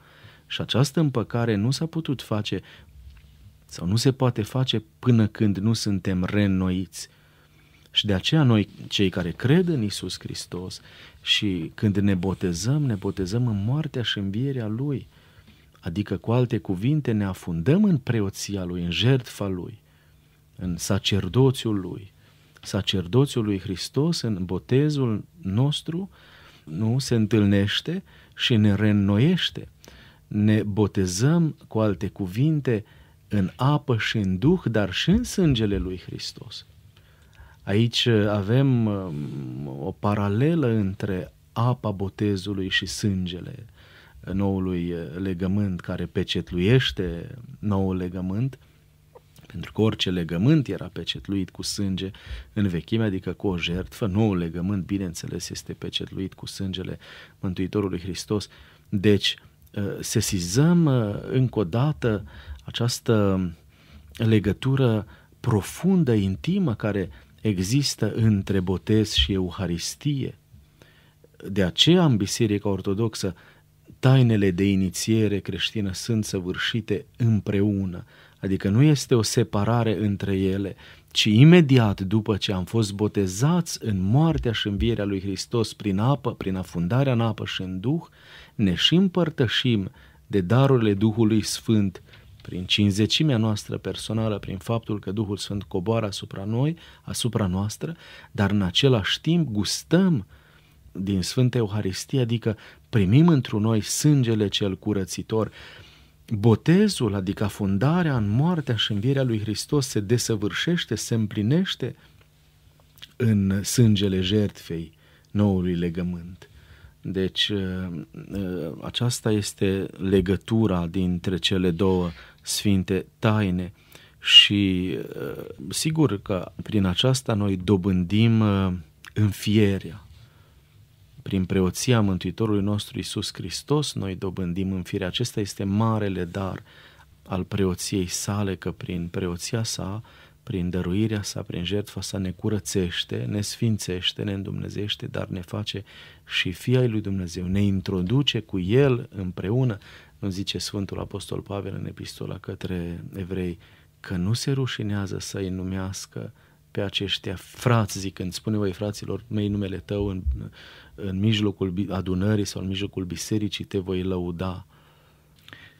și această împăcare nu s-a putut face sau nu se poate face până când nu suntem reînnoiți și de aceea noi, cei care cred în Isus Hristos și când ne botezăm, ne botezăm în moartea și învierea Lui. Adică, cu alte cuvinte, ne afundăm în preoția Lui, în jertfa Lui, în sacerdoțiul Lui. Sacerdoțiul Lui Hristos, în botezul nostru, nu se întâlnește și ne reînnoiește. Ne botezăm, cu alte cuvinte, în apă și în duh, dar și în sângele lui Hristos. Aici uh, avem um, o paralelă între apa botezului și sângele noului uh, legământ care pecetluiește noul legământ, pentru că orice legământ era pecetluit cu sânge în vechime, adică cu o jertfă, noul legământ, bineînțeles, este pecetluit cu sângele Mântuitorului Hristos. Deci, uh, sesizăm încă o dată această legătură profundă, intimă, care există între botez și Euharistie. De aceea în Biserica Ortodoxă tainele de inițiere creștină sunt săvârșite împreună, adică nu este o separare între ele, ci imediat după ce am fost botezați în moartea și învierea lui Hristos prin apă, prin afundarea în apă și în Duh, ne și împărtășim de darurile Duhului Sfânt prin cinzecimea noastră personală, prin faptul că Duhul Sfânt coboară asupra noi, asupra noastră, dar în același timp gustăm din Sfânta Euharistie, adică primim întru noi sângele cel curățitor. Botezul, adică afundarea în moartea și învierea lui Hristos se desăvârșește, se împlinește în sângele jertfei noului legământ. Deci ă, ă, aceasta este legătura dintre cele două sfinte taine și uh, sigur că prin aceasta noi dobândim uh, înfierea. Prin preoția Mântuitorului nostru Isus Hristos noi dobândim înfierea. Acesta este marele dar al preoției sale, că prin preoția sa, prin dăruirea sa, prin jertfa sa ne curățește, ne sfințește, ne îndumnezește, dar ne face și fii ai lui Dumnezeu, ne introduce cu el împreună îmi zice Sfântul Apostol Pavel în epistola către evrei, că nu se rușinează să-i numească pe aceștia frați, zicând, spune voi fraților mei numele tău în, în mijlocul adunării sau în mijlocul bisericii te voi lăuda.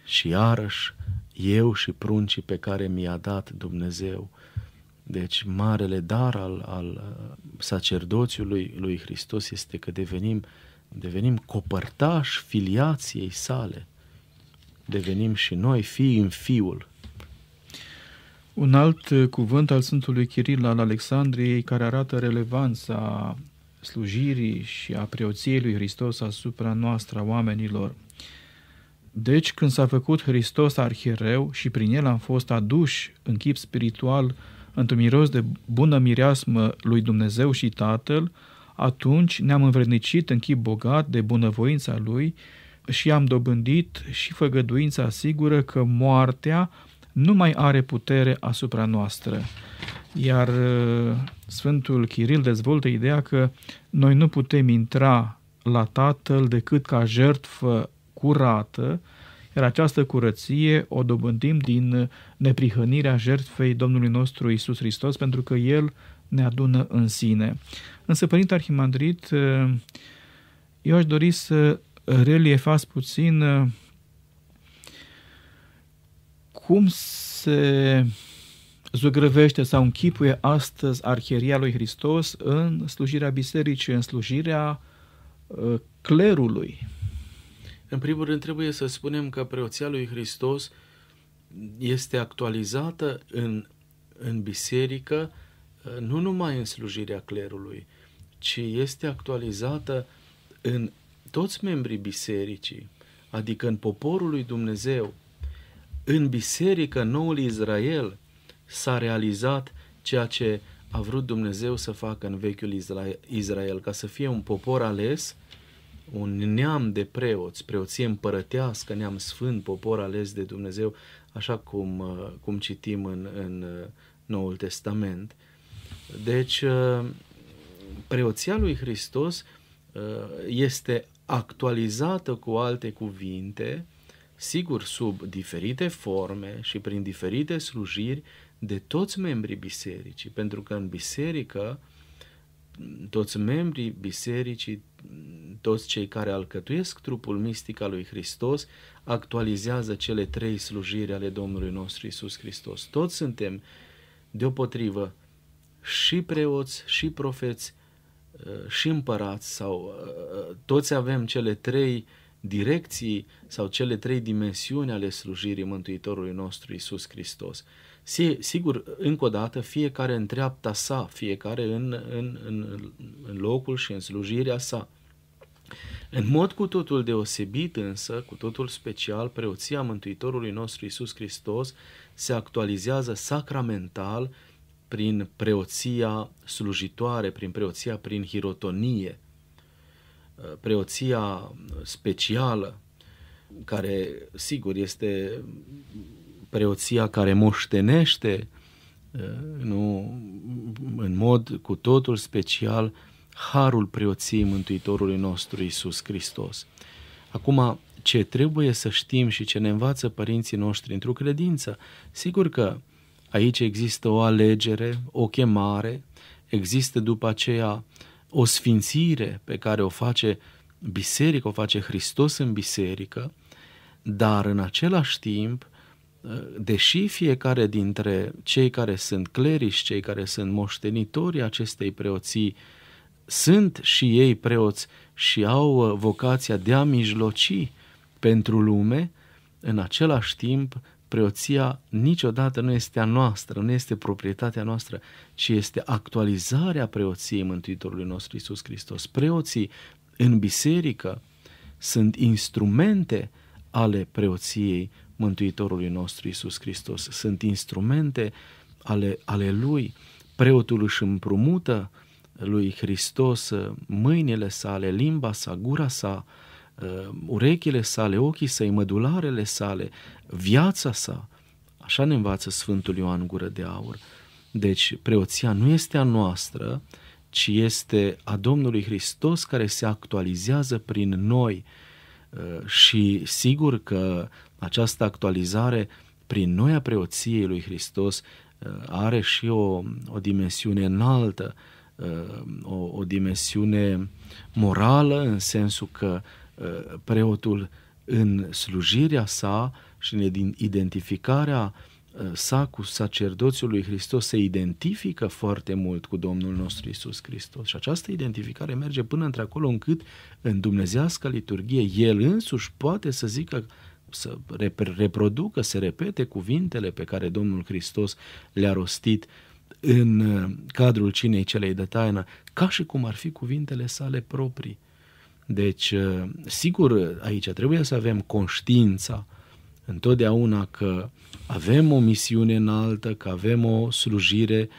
Și iarăși, eu și pruncii pe care mi-a dat Dumnezeu. Deci, marele dar al, al sacerdoțiului lui Hristos este că devenim, devenim copărtași filiației sale – devenim și noi fii în fiul. Un alt uh, cuvânt al Sfântului Chiril al Alexandriei care arată relevanța slujirii și a preoției lui Hristos asupra noastră, oamenilor. Deci când s-a făcut Hristos arhiereu și prin el am fost aduși în chip spiritual într-un miros de bună mireasmă lui Dumnezeu și Tatăl, atunci ne-am învrednicit în chip bogat de bunăvoința lui și am dobândit și făgăduința sigură că moartea nu mai are putere asupra noastră. Iar uh, Sfântul Chiril dezvoltă ideea că noi nu putem intra la Tatăl decât ca jertfă curată, iar această curăție o dobândim din neprihănirea jertfei Domnului nostru Isus Hristos, pentru că El ne adună în sine. Însă, Părinte Arhimandrit, uh, eu aș dori să reliefați puțin uh, cum se zugrăvește sau închipuie astăzi Arhieria lui Hristos în slujirea bisericii, în slujirea uh, clerului. În primul rând trebuie să spunem că preoția lui Hristos este actualizată în, în biserică, uh, nu numai în slujirea clerului, ci este actualizată în toți membrii bisericii, adică în poporul lui Dumnezeu, în biserică noul Israel, s-a realizat ceea ce a vrut Dumnezeu să facă în vechiul Israel, ca să fie un popor ales, un neam de preoți, preoție împărătească, neam sfânt, popor ales de Dumnezeu, așa cum, uh, cum citim în, în uh, Noul Testament. Deci, uh, preoția lui Hristos este actualizată cu alte cuvinte, sigur sub diferite forme și prin diferite slujiri de toți membrii bisericii, pentru că în biserică toți membrii bisericii, toți cei care alcătuiesc trupul mistic al lui Hristos, actualizează cele trei slujiri ale Domnului nostru Isus Hristos. Toți suntem deopotrivă și preoți, și profeți, Uh, și împărați sau uh, uh, toți avem cele trei direcții sau cele trei dimensiuni ale slujirii Mântuitorului nostru Isus Hristos. Sigur, încă o dată, fiecare în treapta sa, fiecare în, în, în, în locul și în slujirea sa. În mod cu totul deosebit însă, cu totul special, preoția Mântuitorului nostru Isus Hristos se actualizează sacramental prin preoția slujitoare, prin preoția prin hirotonie, uh, preoția specială, care, sigur, este preoția care moștenește uh, nu, în mod cu totul special harul preoției Mântuitorului nostru Isus Hristos. Acum, ce trebuie să știm și ce ne învață părinții noștri într-o credință, sigur că Aici există o alegere, o chemare, există după aceea o sfințire pe care o face biserică, o face Hristos în biserică, dar în același timp, deși fiecare dintre cei care sunt clerici, cei care sunt moștenitorii acestei preoții, sunt și ei preoți și au uh, vocația de a mijloci pentru lume, în același timp preoția niciodată nu este a noastră, nu este proprietatea noastră, ci este actualizarea preoției Mântuitorului nostru Isus Hristos. Preoții în biserică sunt instrumente ale preoției Mântuitorului nostru Isus Hristos, sunt instrumente ale, ale Lui. Preotul își împrumută lui Hristos uh, mâinile sale, limba sa, gura sa, uh, Uh, urechile sale, ochii săi, mădularele sale, viața sa. Așa ne învață Sfântul Ioan Gură de Aur. Deci preoția nu este a noastră, ci este a Domnului Hristos care se actualizează prin noi uh, și sigur că această actualizare prin noi a preoției lui Hristos uh, are și o, o dimensiune înaltă, o, o dimensiune morală în sensul că uh, Uh, preotul în slujirea sa și din identificarea uh, sa cu sacerdoțul lui Hristos se identifică foarte mult cu Domnul nostru Isus Hristos și această identificare merge până într-acolo încât în dumnezească liturghie el însuși poate să zică să reproducă, să repete cuvintele pe care Domnul Hristos le-a rostit în uh, cadrul cinei celei de taină, ca și cum ar fi cuvintele sale proprii. Deci, uh, sigur, aici trebuie să avem conștiința întotdeauna că avem o misiune înaltă, că avem o slujire,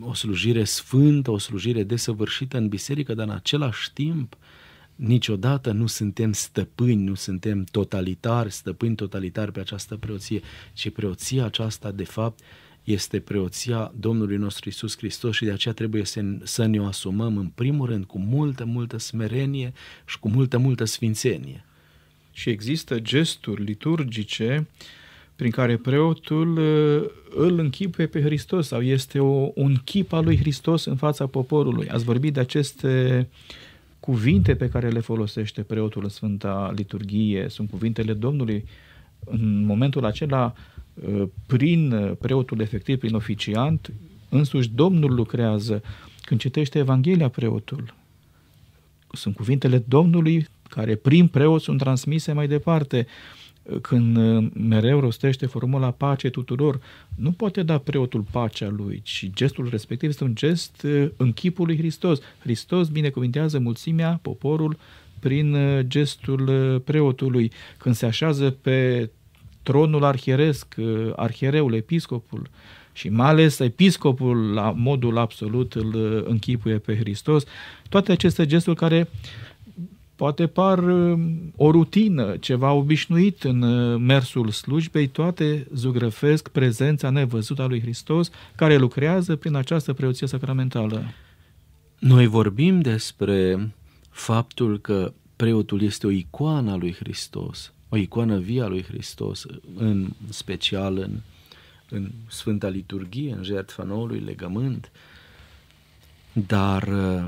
o slujire sfântă, o slujire desăvârșită în biserică, dar în același timp niciodată nu suntem stăpâni, nu suntem totalitari, stăpâni totalitari pe această preoție, ci preoția aceasta, de fapt, este preoția Domnului nostru Isus Hristos și de aceea trebuie să, să ne o asumăm în primul rând cu multă, multă smerenie și cu multă, multă sfințenie. Și există gesturi liturgice prin care preotul ă, îl închipe pe Hristos sau este o, un chip al lui Hristos în fața poporului. Ați vorbit de aceste cuvinte pe care le folosește preotul în Sfânta Liturghie, sunt cuvintele Domnului. În momentul acela, uh, Uh, prin uh, preotul efectiv, prin oficiant, însuși Domnul lucrează. Când citește Evanghelia preotul, sunt cuvintele Domnului care prin preot sunt transmise mai departe. Când uh, mereu rostește formula pace tuturor, nu poate da preotul pacea lui, ci gestul respectiv este un gest în chipul lui Hristos. Hristos binecuvintează mulțimea, poporul, prin gestul preotului. Când se așează pe tronul arhieresc, uh, arhiereul, episcopul și mai ales episcopul la modul absolut îl uh, închipuie pe Hristos, toate aceste gesturi care poate par uh, o rutină, ceva obișnuit în mersul slujbei, toate zugrăfesc prezența nevăzută a lui Hristos care lucrează prin această preoție sacramentală. Noi vorbim despre faptul că preotul este o icoană a lui Hristos, o icoană vie a lui Hristos, în special în, în Sfânta Liturghie, în jertfa noului legământ. Dar uh,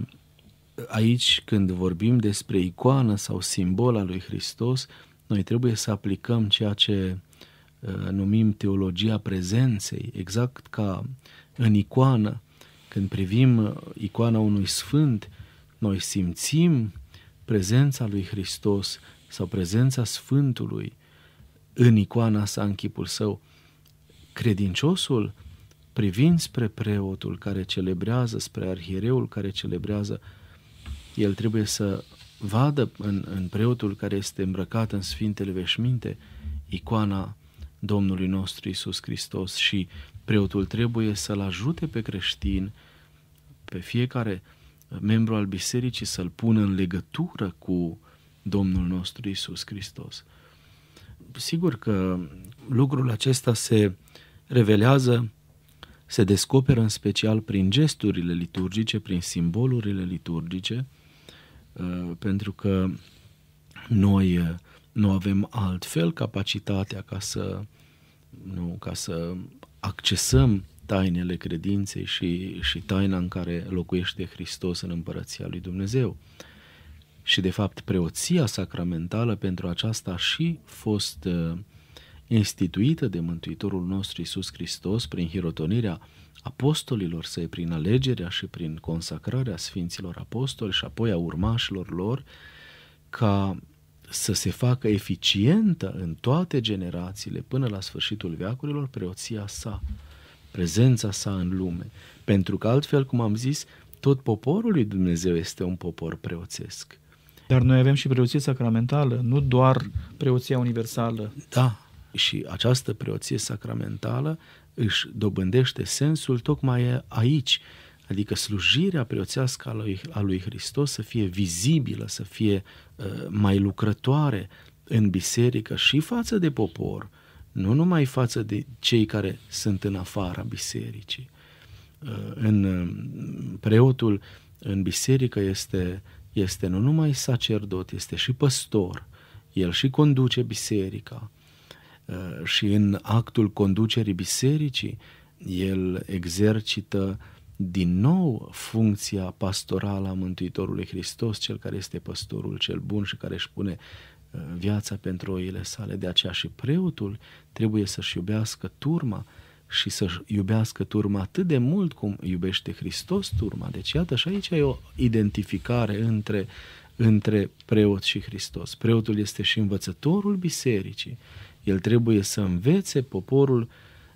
aici, când vorbim despre icoană sau simbol al lui Hristos, noi trebuie să aplicăm ceea ce uh, numim teologia prezenței, exact ca în icoană. Când privim uh, icoana unui sfânt, noi simțim prezența lui Hristos, sau prezența Sfântului în icoana sa, în chipul său, credinciosul privind spre preotul care celebrează, spre arhiereul care celebrează, el trebuie să vadă în, în preotul care este îmbrăcat în Sfintele Veșminte icoana Domnului nostru Isus Hristos și preotul trebuie să-l ajute pe creștin, pe fiecare membru al bisericii, să-l pună în legătură cu Domnul nostru Isus Hristos. Sigur că lucrul acesta se revelează, se descoperă în special prin gesturile liturgice, prin simbolurile liturgice, uh, pentru că noi uh, nu avem altfel capacitatea ca să, nu, ca să accesăm tainele credinței și, și taina în care locuiește Hristos în împărăția lui Dumnezeu și de fapt preoția sacramentală pentru aceasta a și fost uh, instituită de Mântuitorul nostru Isus Hristos prin hirotonirea apostolilor săi, prin alegerea și prin consacrarea Sfinților Apostoli și apoi a urmașilor lor, ca să se facă eficientă în toate generațiile până la sfârșitul veacurilor preoția sa, prezența sa în lume. Pentru că altfel, cum am zis, tot poporul lui Dumnezeu este un popor preoțesc. Dar noi avem și preoție sacramentală, nu doar preoția universală. Da, și această preoție sacramentală își dobândește sensul tocmai aici, adică slujirea preoțească a lui, Hristos să fie vizibilă, să fie uh, mai lucrătoare în biserică și față de popor, nu numai față de cei care sunt în afara bisericii. Uh, în um, preotul în biserică este este nu numai sacerdot, este și păstor, el și conduce biserica uh, și în actul conducerii bisericii el exercită din nou funcția pastorală a Mântuitorului Hristos, cel care este păstorul cel bun și care își pune uh, viața pentru oile sale. De aceea și preotul trebuie să-și iubească turma, și să iubească turma atât de mult cum iubește Hristos turma. Deci iată și aici e o identificare între, între preot și Hristos. Preotul este și învățătorul bisericii. El trebuie să învețe poporul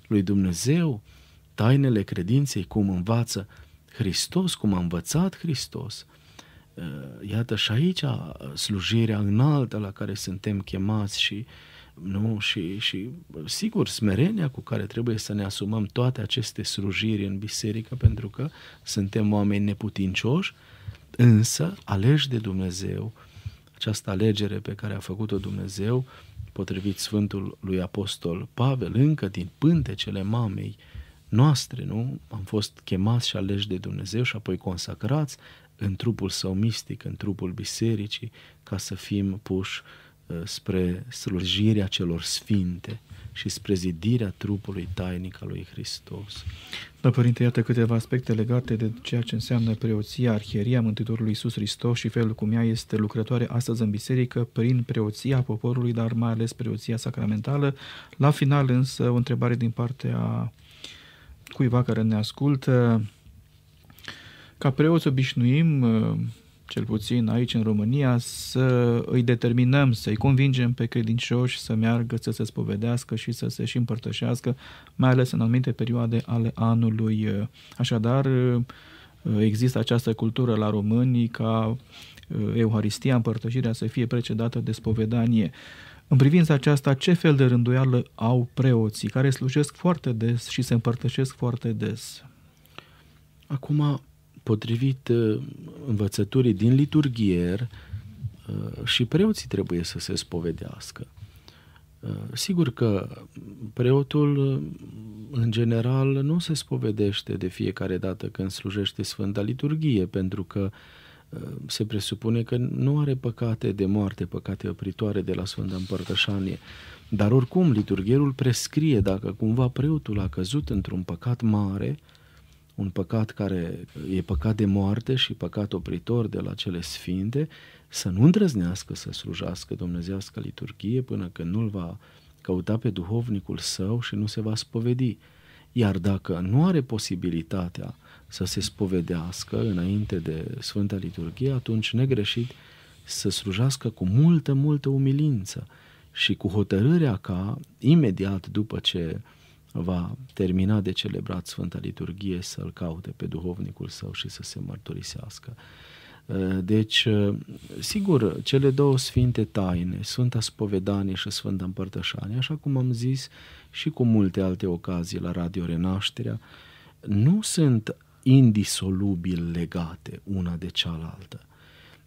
lui Dumnezeu tainele credinței, cum învață Hristos, cum a învățat Hristos. Iată și aici slujirea înaltă la care suntem chemați și uh, nu? Și, și sigur, smerenia cu care trebuie să ne asumăm toate aceste slujiri în biserică, pentru că suntem oameni neputincioși, însă aleși de Dumnezeu, această alegere pe care a făcut-o Dumnezeu, potrivit Sfântul lui Apostol Pavel, încă din pântecele mamei noastre, nu? Am fost chemați și aleși de Dumnezeu și apoi consacrați în trupul său mistic, în trupul bisericii, ca să fim puși uh, Uh, spre slujirea celor sfinte și spre zidirea trupului tainic al lui Hristos. Da, Părinte, iată câteva aspecte legate de ceea ce înseamnă preoția, arhieria Mântuitorului Iisus Hristos și felul cum ea este lucrătoare astăzi în biserică prin preoția poporului, dar mai ales preoția sacramentală. La final însă o întrebare din partea cuiva care ne ascultă. Ca preoți obișnuim uh, cel puțin aici în România, să îi determinăm, să-i convingem pe credincioși să meargă, să se spovedească și să se și împărtășească, mai ales în anumite perioade ale anului. Așadar, există această cultură la românii ca uh, Euharistia, împărtășirea să fie precedată de spovedanie. În privința aceasta, ce fel de rânduială au preoții, care slujesc foarte des și se împărtășesc foarte des? Acum, potrivit uh, învățăturii din liturghier, uh, și preoții trebuie să se spovedească. Uh, sigur că preotul, în general, nu se spovedește de fiecare dată când slujește Sfânta Liturghie, pentru că se presupune că nu are păcate de moarte, păcate opritoare de la Sfânta Împărtășanie. Dar oricum, liturghierul prescrie dacă cumva preotul a căzut într-un păcat mare, uh, un păcat care e păcat de moarte și păcat opritor de la cele sfinte, să nu îndrăznească să slujească dumnezească liturghie până când nu-l va căuta pe duhovnicul său și nu se va spovedi. Iar dacă nu are posibilitatea să se spovedească înainte de Sfânta Liturghie, atunci negreșit să slujească cu multă, multă umilință și cu hotărârea ca imediat după ce uh, va termina de celebrat Sfânta Liturghie să-l caute pe duhovnicul său și să se mărturisească. Uh, deci, uh, sigur, cele două sfinte taine, Sfânta Spovedanie și Sfânta Împărtășanie, așa cum am zis și cu multe alte ocazii la Radio Renașterea, nu sunt indisolubil legate una de cealaltă.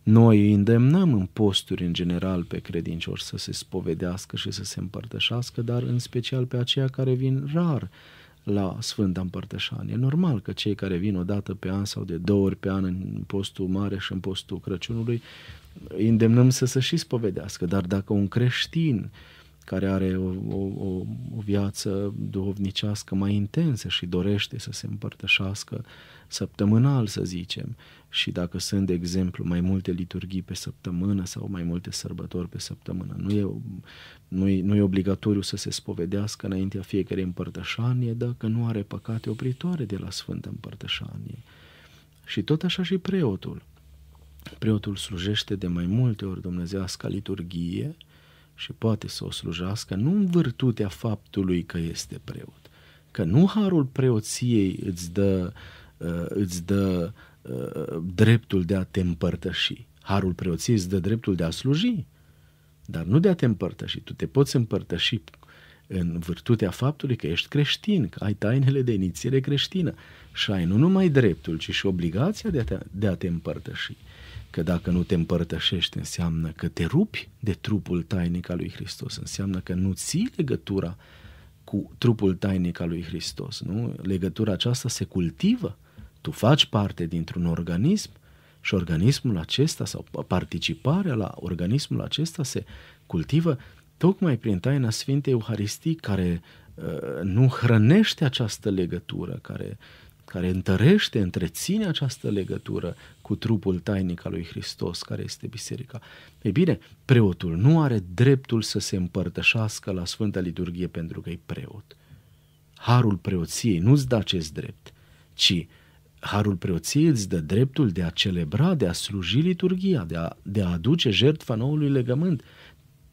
Noi îi îndemnăm în posturi în general pe credincioși să se spovedească și să se împărtășească, dar în special pe aceia care vin rar la Sfânta Împărtășanie. E normal că cei care vin o dată pe an sau de două ori pe an în postul mare și în postul Crăciunului îi îndemnăm să se și spovedească, dar dacă un creștin uh, care are o, o, o, o viață duhovnicească mai intensă și dorește să se împărtășească săptămânal, să zicem, și dacă sunt, de exemplu, mai multe liturghii pe săptămână sau mai multe sărbători pe săptămână, nu e, nu e, nu e obligatoriu să se spovedească înaintea fiecărei împărtășanie dacă nu are păcate opritoare de la Sfânta Împărtășanie. Și tot așa și preotul. Preotul slujește de mai multe ori dumnezească liturghie, uh, și poate să o slujească nu în virtutea faptului că este preot, că nu harul preoției îți dă, uh, îți dă uh, dreptul de a te împărtăși. Harul preoției îți dă dreptul de a sluji, dar nu de a te împărtăși. Tu te poți împărtăși în virtutea faptului că ești creștin, că ai tainele de inițiere creștină și ai nu numai dreptul, ci și obligația de a te, de a te împărtăși că dacă nu te împărtășești înseamnă că te rupi de trupul tainic al lui Hristos, înseamnă că nu ții legătura cu trupul tainic al lui Hristos, nu? Legătura aceasta se cultivă, tu faci parte dintr-un organism și organismul acesta sau participarea la organismul acesta se cultivă tocmai prin taina Sfintei Euharistii care uh, nu hrănește această legătură, care, care întărește, întreține această legătură cu trupul tainic al lui Hristos, care este biserica. Ei bine, preotul nu are dreptul să se împărtășească la Sfânta Liturghie pentru că e preot. Harul preoției nu-ți dă acest drept, ci Harul preoției îți dă dreptul de a celebra, de a sluji liturghia, de a, de a aduce jertfa noului legământ.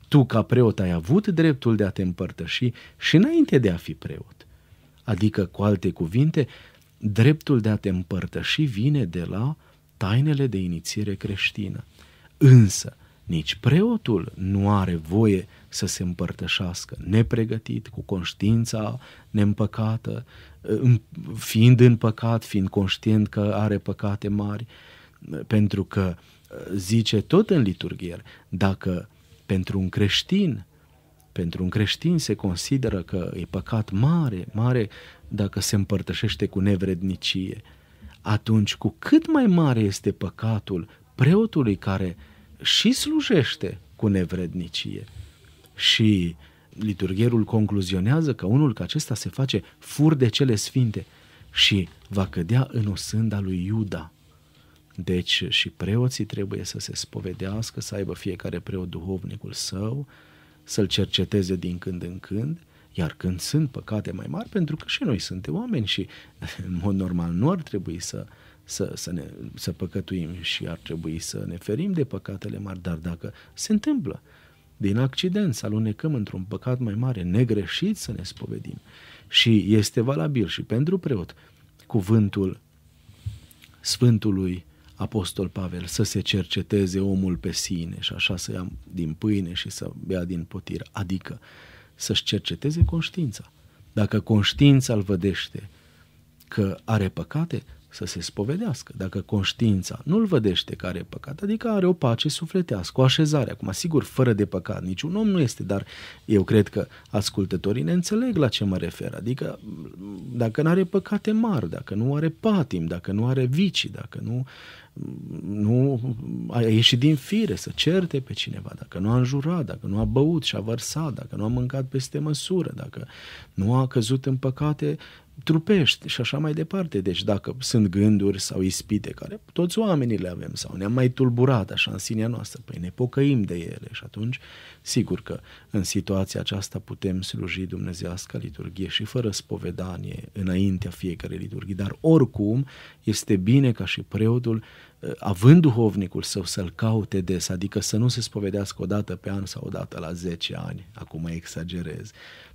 Tu, ca preot, ai avut dreptul de a te împărtăși și înainte de a fi preot. Adică, cu alte cuvinte, dreptul de a te împărtăși vine de la tainele de inițiere creștină. Însă, nici preotul nu are voie să se împărtășească nepregătit, cu conștiința neîmpăcată, fiind în păcat, fiind conștient că are păcate mari, pentru că zice tot în liturghie, dacă pentru un creștin, pentru un creștin se consideră că e păcat mare, mare dacă se împărtășește cu nevrednicie, atunci cu cât mai mare este păcatul preotului care și slujește cu nevrednicie. Și liturgherul concluzionează că unul ca acesta se face fur de cele sfinte și va cădea în osânda lui Iuda. Deci și preoții trebuie să se spovedească, să aibă fiecare preot duhovnicul său, să-l cerceteze din când în când iar când sunt păcate mai mari, pentru că și noi suntem oameni și, în mod normal, nu ar trebui să, să, să, ne, să păcătuim și ar trebui să ne ferim de păcatele mari, dar dacă se întâmplă din accident să alunecăm într-un păcat mai mare, negreșit să ne spovedim. Și este valabil și pentru preot cuvântul Sfântului Apostol Pavel să se cerceteze omul pe sine și așa să ia din pâine și să bea din potir, adică să-și cerceteze conștiința. Dacă conștiința îl vădește că are păcate, să se spovedească. Dacă conștiința nu-l vădește care e păcat, adică are o pace sufletească, o așezare. Acum, sigur, fără de păcat, niciun om nu este, dar eu cred că ascultătorii ne înțeleg la ce mă refer. Adică, dacă nu are păcate mari, dacă nu are patim, dacă nu are vicii, dacă nu, nu a ieșit din fire să certe pe cineva, dacă nu a înjurat, dacă nu a băut și a vărsat, dacă nu a mâncat peste măsură, dacă nu a căzut în păcate trupești și așa mai departe. Deci dacă sunt gânduri sau ispite care toți oamenii le avem sau ne-am mai tulburat așa în sinea noastră, păi ne pocăim de ele și atunci sigur că în situația aceasta putem sluji dumnezească liturghie și fără spovedanie înaintea fiecare liturghii, dar oricum este bine ca și preotul ă, având duhovnicul său să-l caute des, adică să nu se spovedească o dată pe an sau o dată la 10 ani, acum exagerez,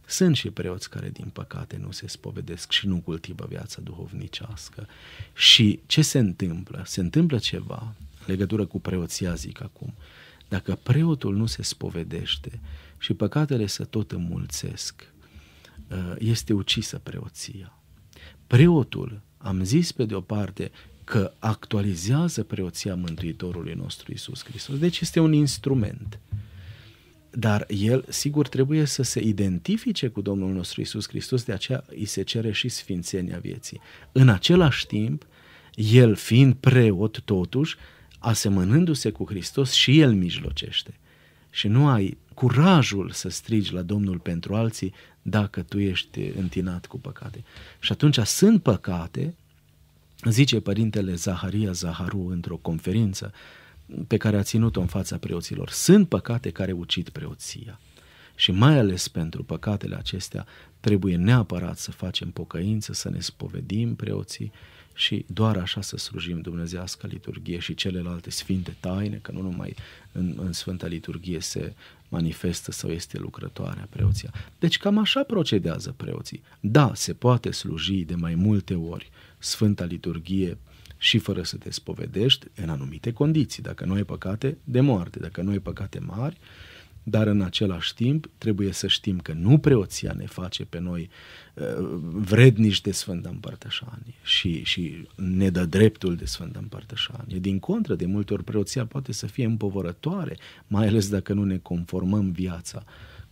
sunt și preoți care, din păcate, nu se spovedesc și nu cultivă viața duhovnicească. Și ce se întâmplă? Se întâmplă ceva în legătură cu preoția, zic acum. Dacă preotul nu se spovedește și păcatele se tot înmulțesc, ă, este ucisă preoția. Preotul, am zis pe de o parte, că actualizează preoția Mântuitorului nostru Isus Hristos. Deci este un instrument. Dar el, sigur, trebuie să se identifice cu Domnul nostru Isus Hristos, de aceea îi se cere și sfințenia vieții. În același timp, el fiind preot totuși, asemănându-se cu Hristos și el mijlocește. Și nu ai curajul să strigi la Domnul pentru alții dacă tu ești întinat cu păcate. Și atunci sunt păcate, zice părintele Zaharia Zaharu într-o conferință, pe care a ținut-o în fața preoților. Sunt păcate care ucid preoția. Și mai ales pentru păcatele acestea trebuie neapărat să facem pocăință, să ne spovedim preoții și doar așa să slujim Dumnezească liturghie și celelalte sfinte taine, că nu numai în, în Sfânta Liturghie se manifestă sau este lucrătoarea preoția. Deci cam așa procedează preoții. Da, se poate sluji de mai multe ori Sfânta Liturghie și fără să te spovedești în anumite condiții. Dacă nu ai păcate, de moarte. Dacă nu ai păcate mari, dar în același timp trebuie să știm că nu preoția ne face pe noi uh, vrednici de Sfânta Împărtășanie și, și ne dă dreptul de Sfânta Împărtășanie. Din contră, de multe ori preoția poate să fie împovărătoare, mai ales dacă nu ne conformăm viața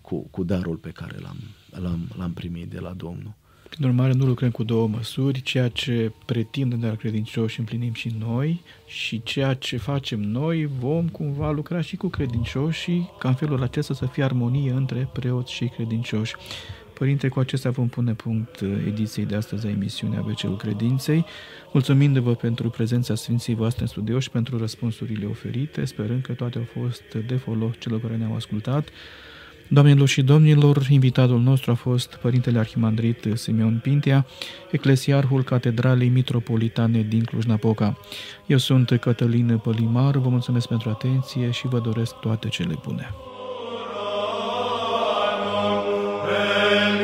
cu, cu darul pe care l-am, l-am, l-am primit de la Domnul. Prin urmare, nu lucrăm cu două măsuri, ceea ce pretindem de la credincioși împlinim și noi și ceea ce facem noi vom cumva lucra și cu credincioșii, ca în felul acesta să fie armonie între preoți și credincioși. Părinte, cu acesta vom pune punct uh, ediției de astăzi a emisiunea abc Credinței, mulțumindu-vă pentru prezența Sfinții voastre în studio și pentru răspunsurile oferite, sperând că toate au fost de folos celor care ne-au ascultat. Doamnelor și domnilor, invitatul nostru a fost Părintele Arhimandrit Simeon Pintea, eclesiarhul Catedralei Mitropolitane din Cluj-Napoca. Eu sunt Cătălin Pălimar, vă mulțumesc pentru atenție și vă doresc toate cele bune. Amen.